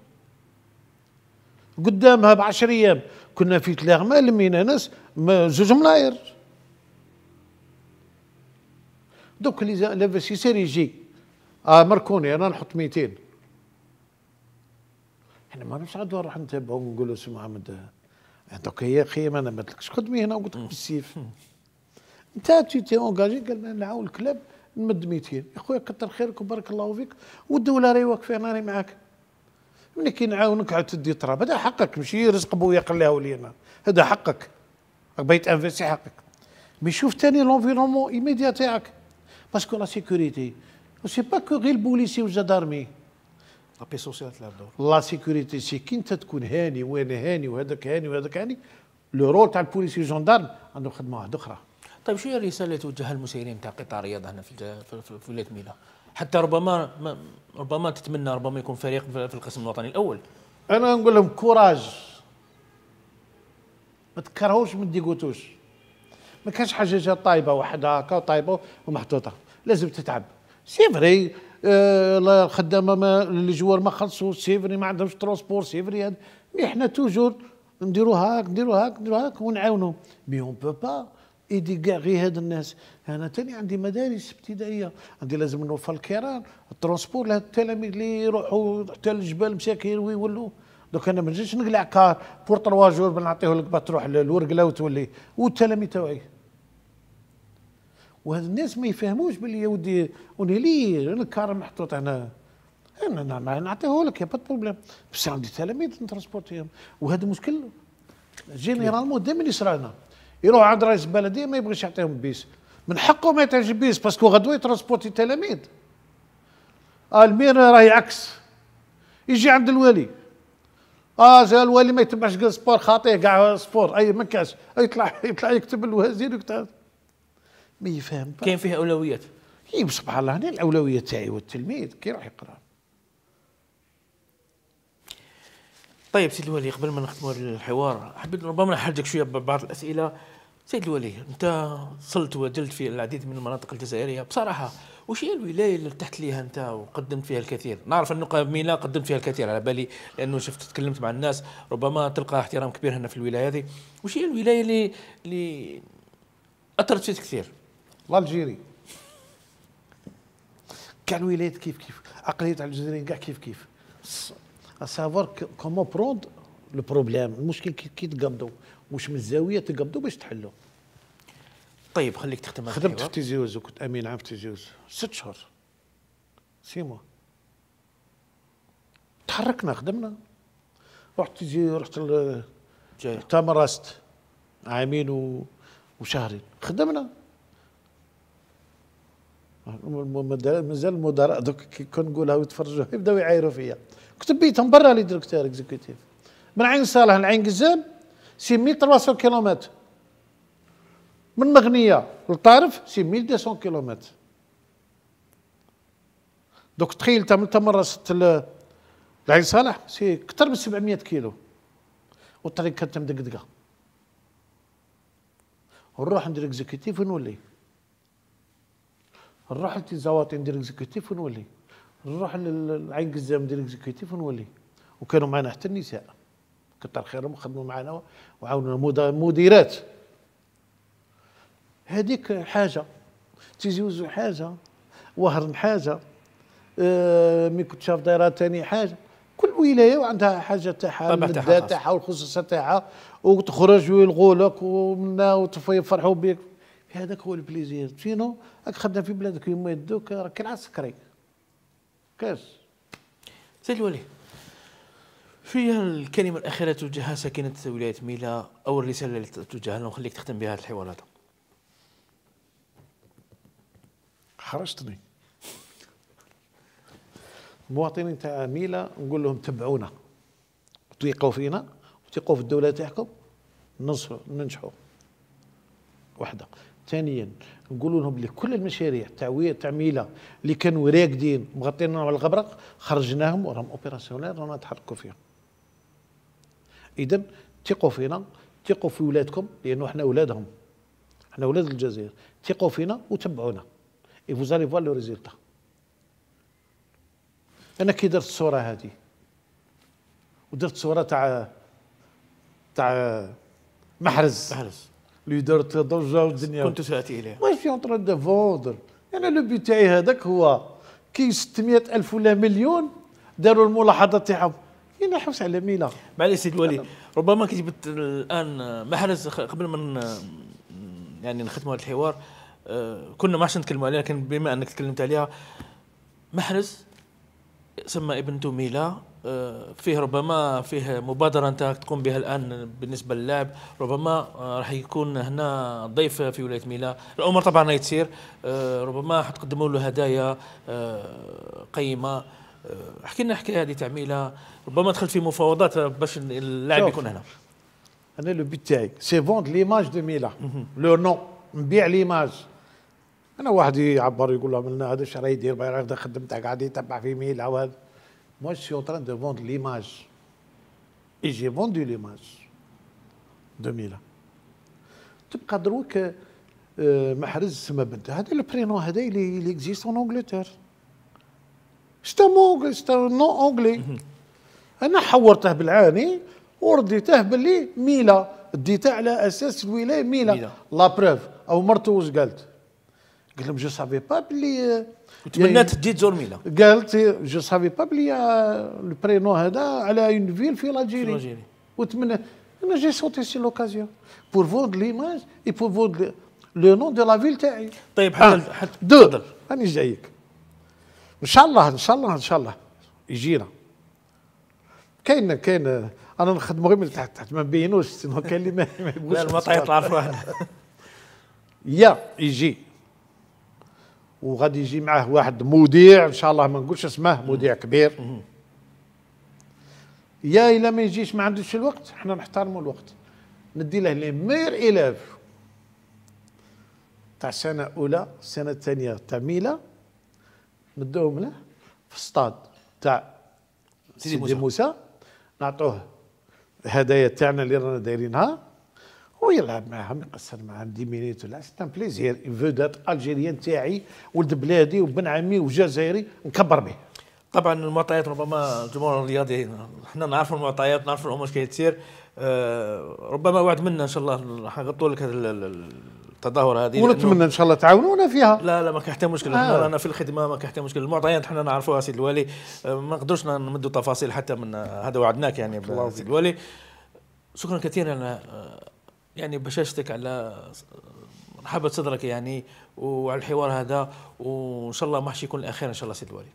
قدامها ب 10 ايام كنا في تلاغما لمينا ناس زوج ملاير دوك لي لافاسيسير يجي اه ماركوني انا نحط 200 احنا ما نعرفش عاد نروح نتابعو ونقولو سي محمد آه، دوك هي خيم انا ما خد خدمي هنا وقلت لك بالسيف انت تي تي اونجاجي قال لنا نعاون الكلاب نمد 200 يا خويا كثر خيرك وبارك الله فيك والدوله راهي واقفه انا راني معاك ملي كينعاونك عاود تدي تراب هذا حقك ماشي رزق بويا قلاو ولينا هذا حقك بغيت انفيستي حقك مي شوف ثاني لونفيرونمون ايميديا تاعك باسكو لا سيكوريتي سي با كو غير البوليسي والجدارمي لا بي سوسيال تلعب دور لا سيكوريتي سي كي انت تكون هاني وانا هاني وهذاك هاني وهذاك هاني لو رول تاع البوليسي والجندارم عنده خدمه واحده اخرى طيب شو هي الرساله اللي توجهها للمسيرين تاع قطاع الرياضه هنا في في ولايه ميلا حتى ربما ربما تتمنى ربما يكون فريق في القسم الوطني الاول انا نقول لهم كوراج ما تكرهوش ما تديكوتوش ما كانش حاجه جات طايبه واحد هكا طايبه ومحطوطه لازم تتعب سي فري آه الخدامه ما جوار ما خلصوا سي فري ما عندهمش ترونسبور سي فري مي حنا توجور نديرو هاك نديرو هاك نديرو هاك ونعاونوا مي اون بو با ايدي كاع غير هاد الناس انا تاني عندي مدارس ابتدائيه عندي لازم نوفر الكيران الترونسبور لهاد التلاميذ اللي يروحوا حتى للجبال مساكين ويولوا دوك انا ما نجيش نقلع كار بور تروا جور بنعطيه القبه تروح للورقله وتولي والتلاميذ تاوعي وهاد الناس ما يفهموش باللي يا ودي اوني لي الكار محطوط هنا انا نعطيه لك يا با بروبليم بس عندي تلاميذ نترونسبورتيهم وهذا مشكل جينيرالمون دائما يصرى لنا يروح عند رئيس البلديه ما يبغيش يعطيهم بيس من حقه ما يعطيش بيس باسكو غدوه يترونسبورتي التلاميذ المير راهي عكس يجي عند الوالي اه زي الوالي ما يتبعش قال سبور خاطيه كاع سبور اي ما كاش يطلع يطلع يكتب الوزير ويكتب ما يفهم كاين فيه اولويات اي سبحان الله هنا الاولويه تاعي والتلميذ كي راح يقرا طيب سيد الولي قبل ما نختموا الحوار حبيت ربما نحرجك شويه ببعض الاسئله سيد الولي انت صلت وجلت في العديد من المناطق الجزائريه بصراحه وش هي الولايه اللي ارتحت ليها انت وقدمت فيها الكثير نعرف انه ميناء قدمت فيها الكثير على بالي لانه شفت تكلمت مع الناس ربما تلقى احترام كبير هنا في الولايه هذه وش هي الولايه اللي اللي اثرت فيك كثير الجيري كاع الولايات كيف كيف عقليه على الجزائريين كاع كيف كيف سافوار كومون بروند لو بروبليم المشكل كي تقبضوا واش من الزاويه تقبضوا باش تحلوا طيب خليك تختم خدمت في تيزيوز وكنت امين عام في تيزيوز ست شهور سي موا تحركنا خدمنا رحت تيزي رحت تمرست عامين و... وشهرين خدمنا مازال المدراء دوك كي كنقولها ويتفرجوا يبداو يعايروا فيا كتب بيتهم برا لي ديريكتور اكزيكوتيف من عين صالح لعين قزام سي 100 300 كيلومتر من مغنية لطارف سي 1200 كيلومتر دوك تخيل انت من تمرست لعين صالح سي اكثر من 700 كيلو والطريق كانت مدقدقه ونروح ندير اكزيكوتيف ونولي نروح لتي ندير اكزيكوتيف ونولي نروح للعين قزام ديال اكزيكوتيف ونولي وكانوا معنا حتى النساء كتر خيرهم خدموا معنا وعاونونا مديرات هذيك حاجه وزو حاجه وهرن حاجه آه مي كنت شاف دايره ثاني حاجه كل ولايه وعندها حاجه تاعها المده تاعها والخصوصه تاعها وتخرج ويلغوا لك ومنا وتفرحوا بك هذاك هو البليزير سينو راك خدام في بلادك يما يدوك راك كنعس سكري كاس سيد الولي في الكلمة الأخيرة توجهها ساكنة ولاية ميلا أو الرسالة اللي توجهها لهم خليك تختم بها هذا الحوار هذا حرجتني المواطنين تاع ميلا نقول لهم تبعونا وتيقوا فينا وتيقوا في الدولة تاعكم ننصحوا ننجحوا وحدة ثانيا نقولوا لهم لكل المشاريع تعميلة اللي كانوا راقدين مغطينا على الغبرق خرجناهم وراهم اوبيراسيونيل رانا نتحركوا فيهم اذا ثقوا فينا ثقوا في ولادكم لانه احنا اولادهم احنا اولاد الجزائر ثقوا فينا وتبعونا اي فو زالي فوار لو ريزولتا انا كي درت الصوره هذه ودرت صوره تاع تاع محرز محرز اللي دارت ضجه والدنيا كنت ساتي اليه واش في اون دو فوندر انا لو بي تاعي هذاك هو كي 600 الف ولا مليون داروا الملاحظه تاعهم ينحوس على ميلا معليش سيد الوالي ربما جبت الان محرز قبل ما يعني نختم هذا الحوار آه، كنا ما عادش نتكلموا عليها لكن بما انك تكلمت عليها محرز سمى ابن ميلا آه، فيه ربما فيه مبادرة أنت تقوم بها الآن بالنسبة للاعب ربما آه، راح يكون هنا ضيف في ولاية ميلا الأمر طبعا يتسير آه، ربما حتقدموا له هدايا قيمة احكي لنا الحكايه هذه تاع ميلا ربما دخلت في مفاوضات باش اللاعب يكون هنا انا لو بيت تاعي سي فوند ليماج دو ميلا لو نو نبيع ليماج انا واحد يعبر يقول له عملنا هذا راه يدير هذا خدمتك قاعد يتبع في ميل او هذا مو سي اون تران دو فوند ليماج اي جي فوندو ليماج دو ميلا تبقى دروك آه، محرز سما بنت هذا البرينو هذا اللي ليكزيست اون انجلتير شتا مو شتا نو انجلي انا حورته بالعاني ورديته باللي ميلا ديته على اساس الولايه ميلا لا بروف او مرته واش قالت قلت لهم جو سافي با بلي آه، وتمنيت يعني تجي تزور ميلان قالت جو سافي با بلي البرينو آه، هذا على اون فيل في لاجيري وتمنى انا جي سوتي سي لوكازيون بور فوند ليماج اي بور فوند لو نون دو لا فيل تاعي طيب حتى ah, حتى دو راني جايك ان شاء الله ان شاء الله ان شاء الله يجينا كاين كاين انا نخدم غير من تحت تحت ما نبينوش كاين اللي ما يبغوش لا ما يطلع فواحد يا يجي وغادي يجي معاه واحد مذيع ان شاء الله ما نقولش اسمه مذيع كبير يا الا ما يجيش ما عندوش الوقت حنا نحترموا الوقت ندي له لي مير الاف تاع سنه اولى سنه ثانيه تاع ميلا ندوهم له في السطاد تاع سيدي موسى, موسى. نعطوه الهدايا تاعنا اللي رانا دايرينها ويلعب معاهم يقصر معاهم دي مينيت ولا سيت ان بليزير فودات الجيريان تاعي ولد بلادي وبن عمي وجزائري نكبر به طبعا المعطيات ربما الجمهور الرياضي حنا نعرفوا المعطيات نعرفوا الامور كي تصير آه، ربما وعد منا ان شاء الله راح نغطوا لك التظاهر هذه ونتمنى ان شاء الله تعاونونا فيها لا لا ما كان حتى مشكل آه. رانا في الخدمه ما كان حتى مشكل المعطيات حنا نعرفوها سيد الوالي آه، ما نقدروش نمدوا تفاصيل حتى من هذا وعدناك يعني سيد الوالي شكرا كثيرا آه، يعني بشاشتك على رحابة صدرك يعني وعلى الحوار هذا وان شاء الله ما حش يكون الاخير ان شاء الله سيد الوالي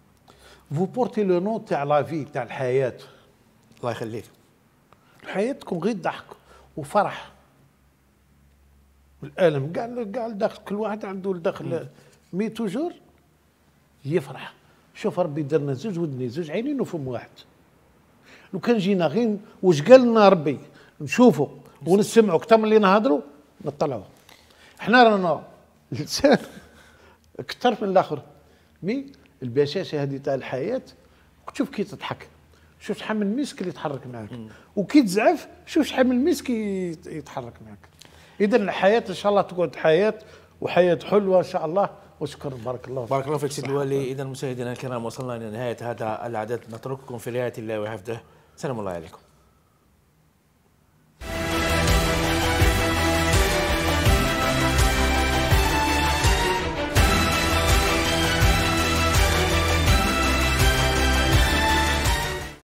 فو بورتي لو نو تاع لا في تاع الحياه الله يخليك الحياه تكون غير ضحك وفرح والالم كاع كاع الداخل كل واحد عنده الداخل مي توجور يفرح شوف ربي درنا زوج ودني زوج عينين وفم واحد لو كان جينا غير واش قال لنا ربي نشوفوا ونسمعوا كتر من اللي نهضروا نطلعوا حنا رانا لسان اكثر من الاخر مي البشاشه هذه تاع الحياه تشوف كي تضحك شوف شحال من مسك اللي يتحرك معك وكي تزعف شوف شحال من مسك يتحرك معك اذا الحياه ان شاء الله تقعد حياه وحياه حلوه ان شاء الله وشكر بارك الله فيك بارك الله فيك سيدي الوالي اذا مشاهدينا الكرام وصلنا الى نهايه هذا العدد نترككم في رعايه الله وحفظه سلام الله عليكم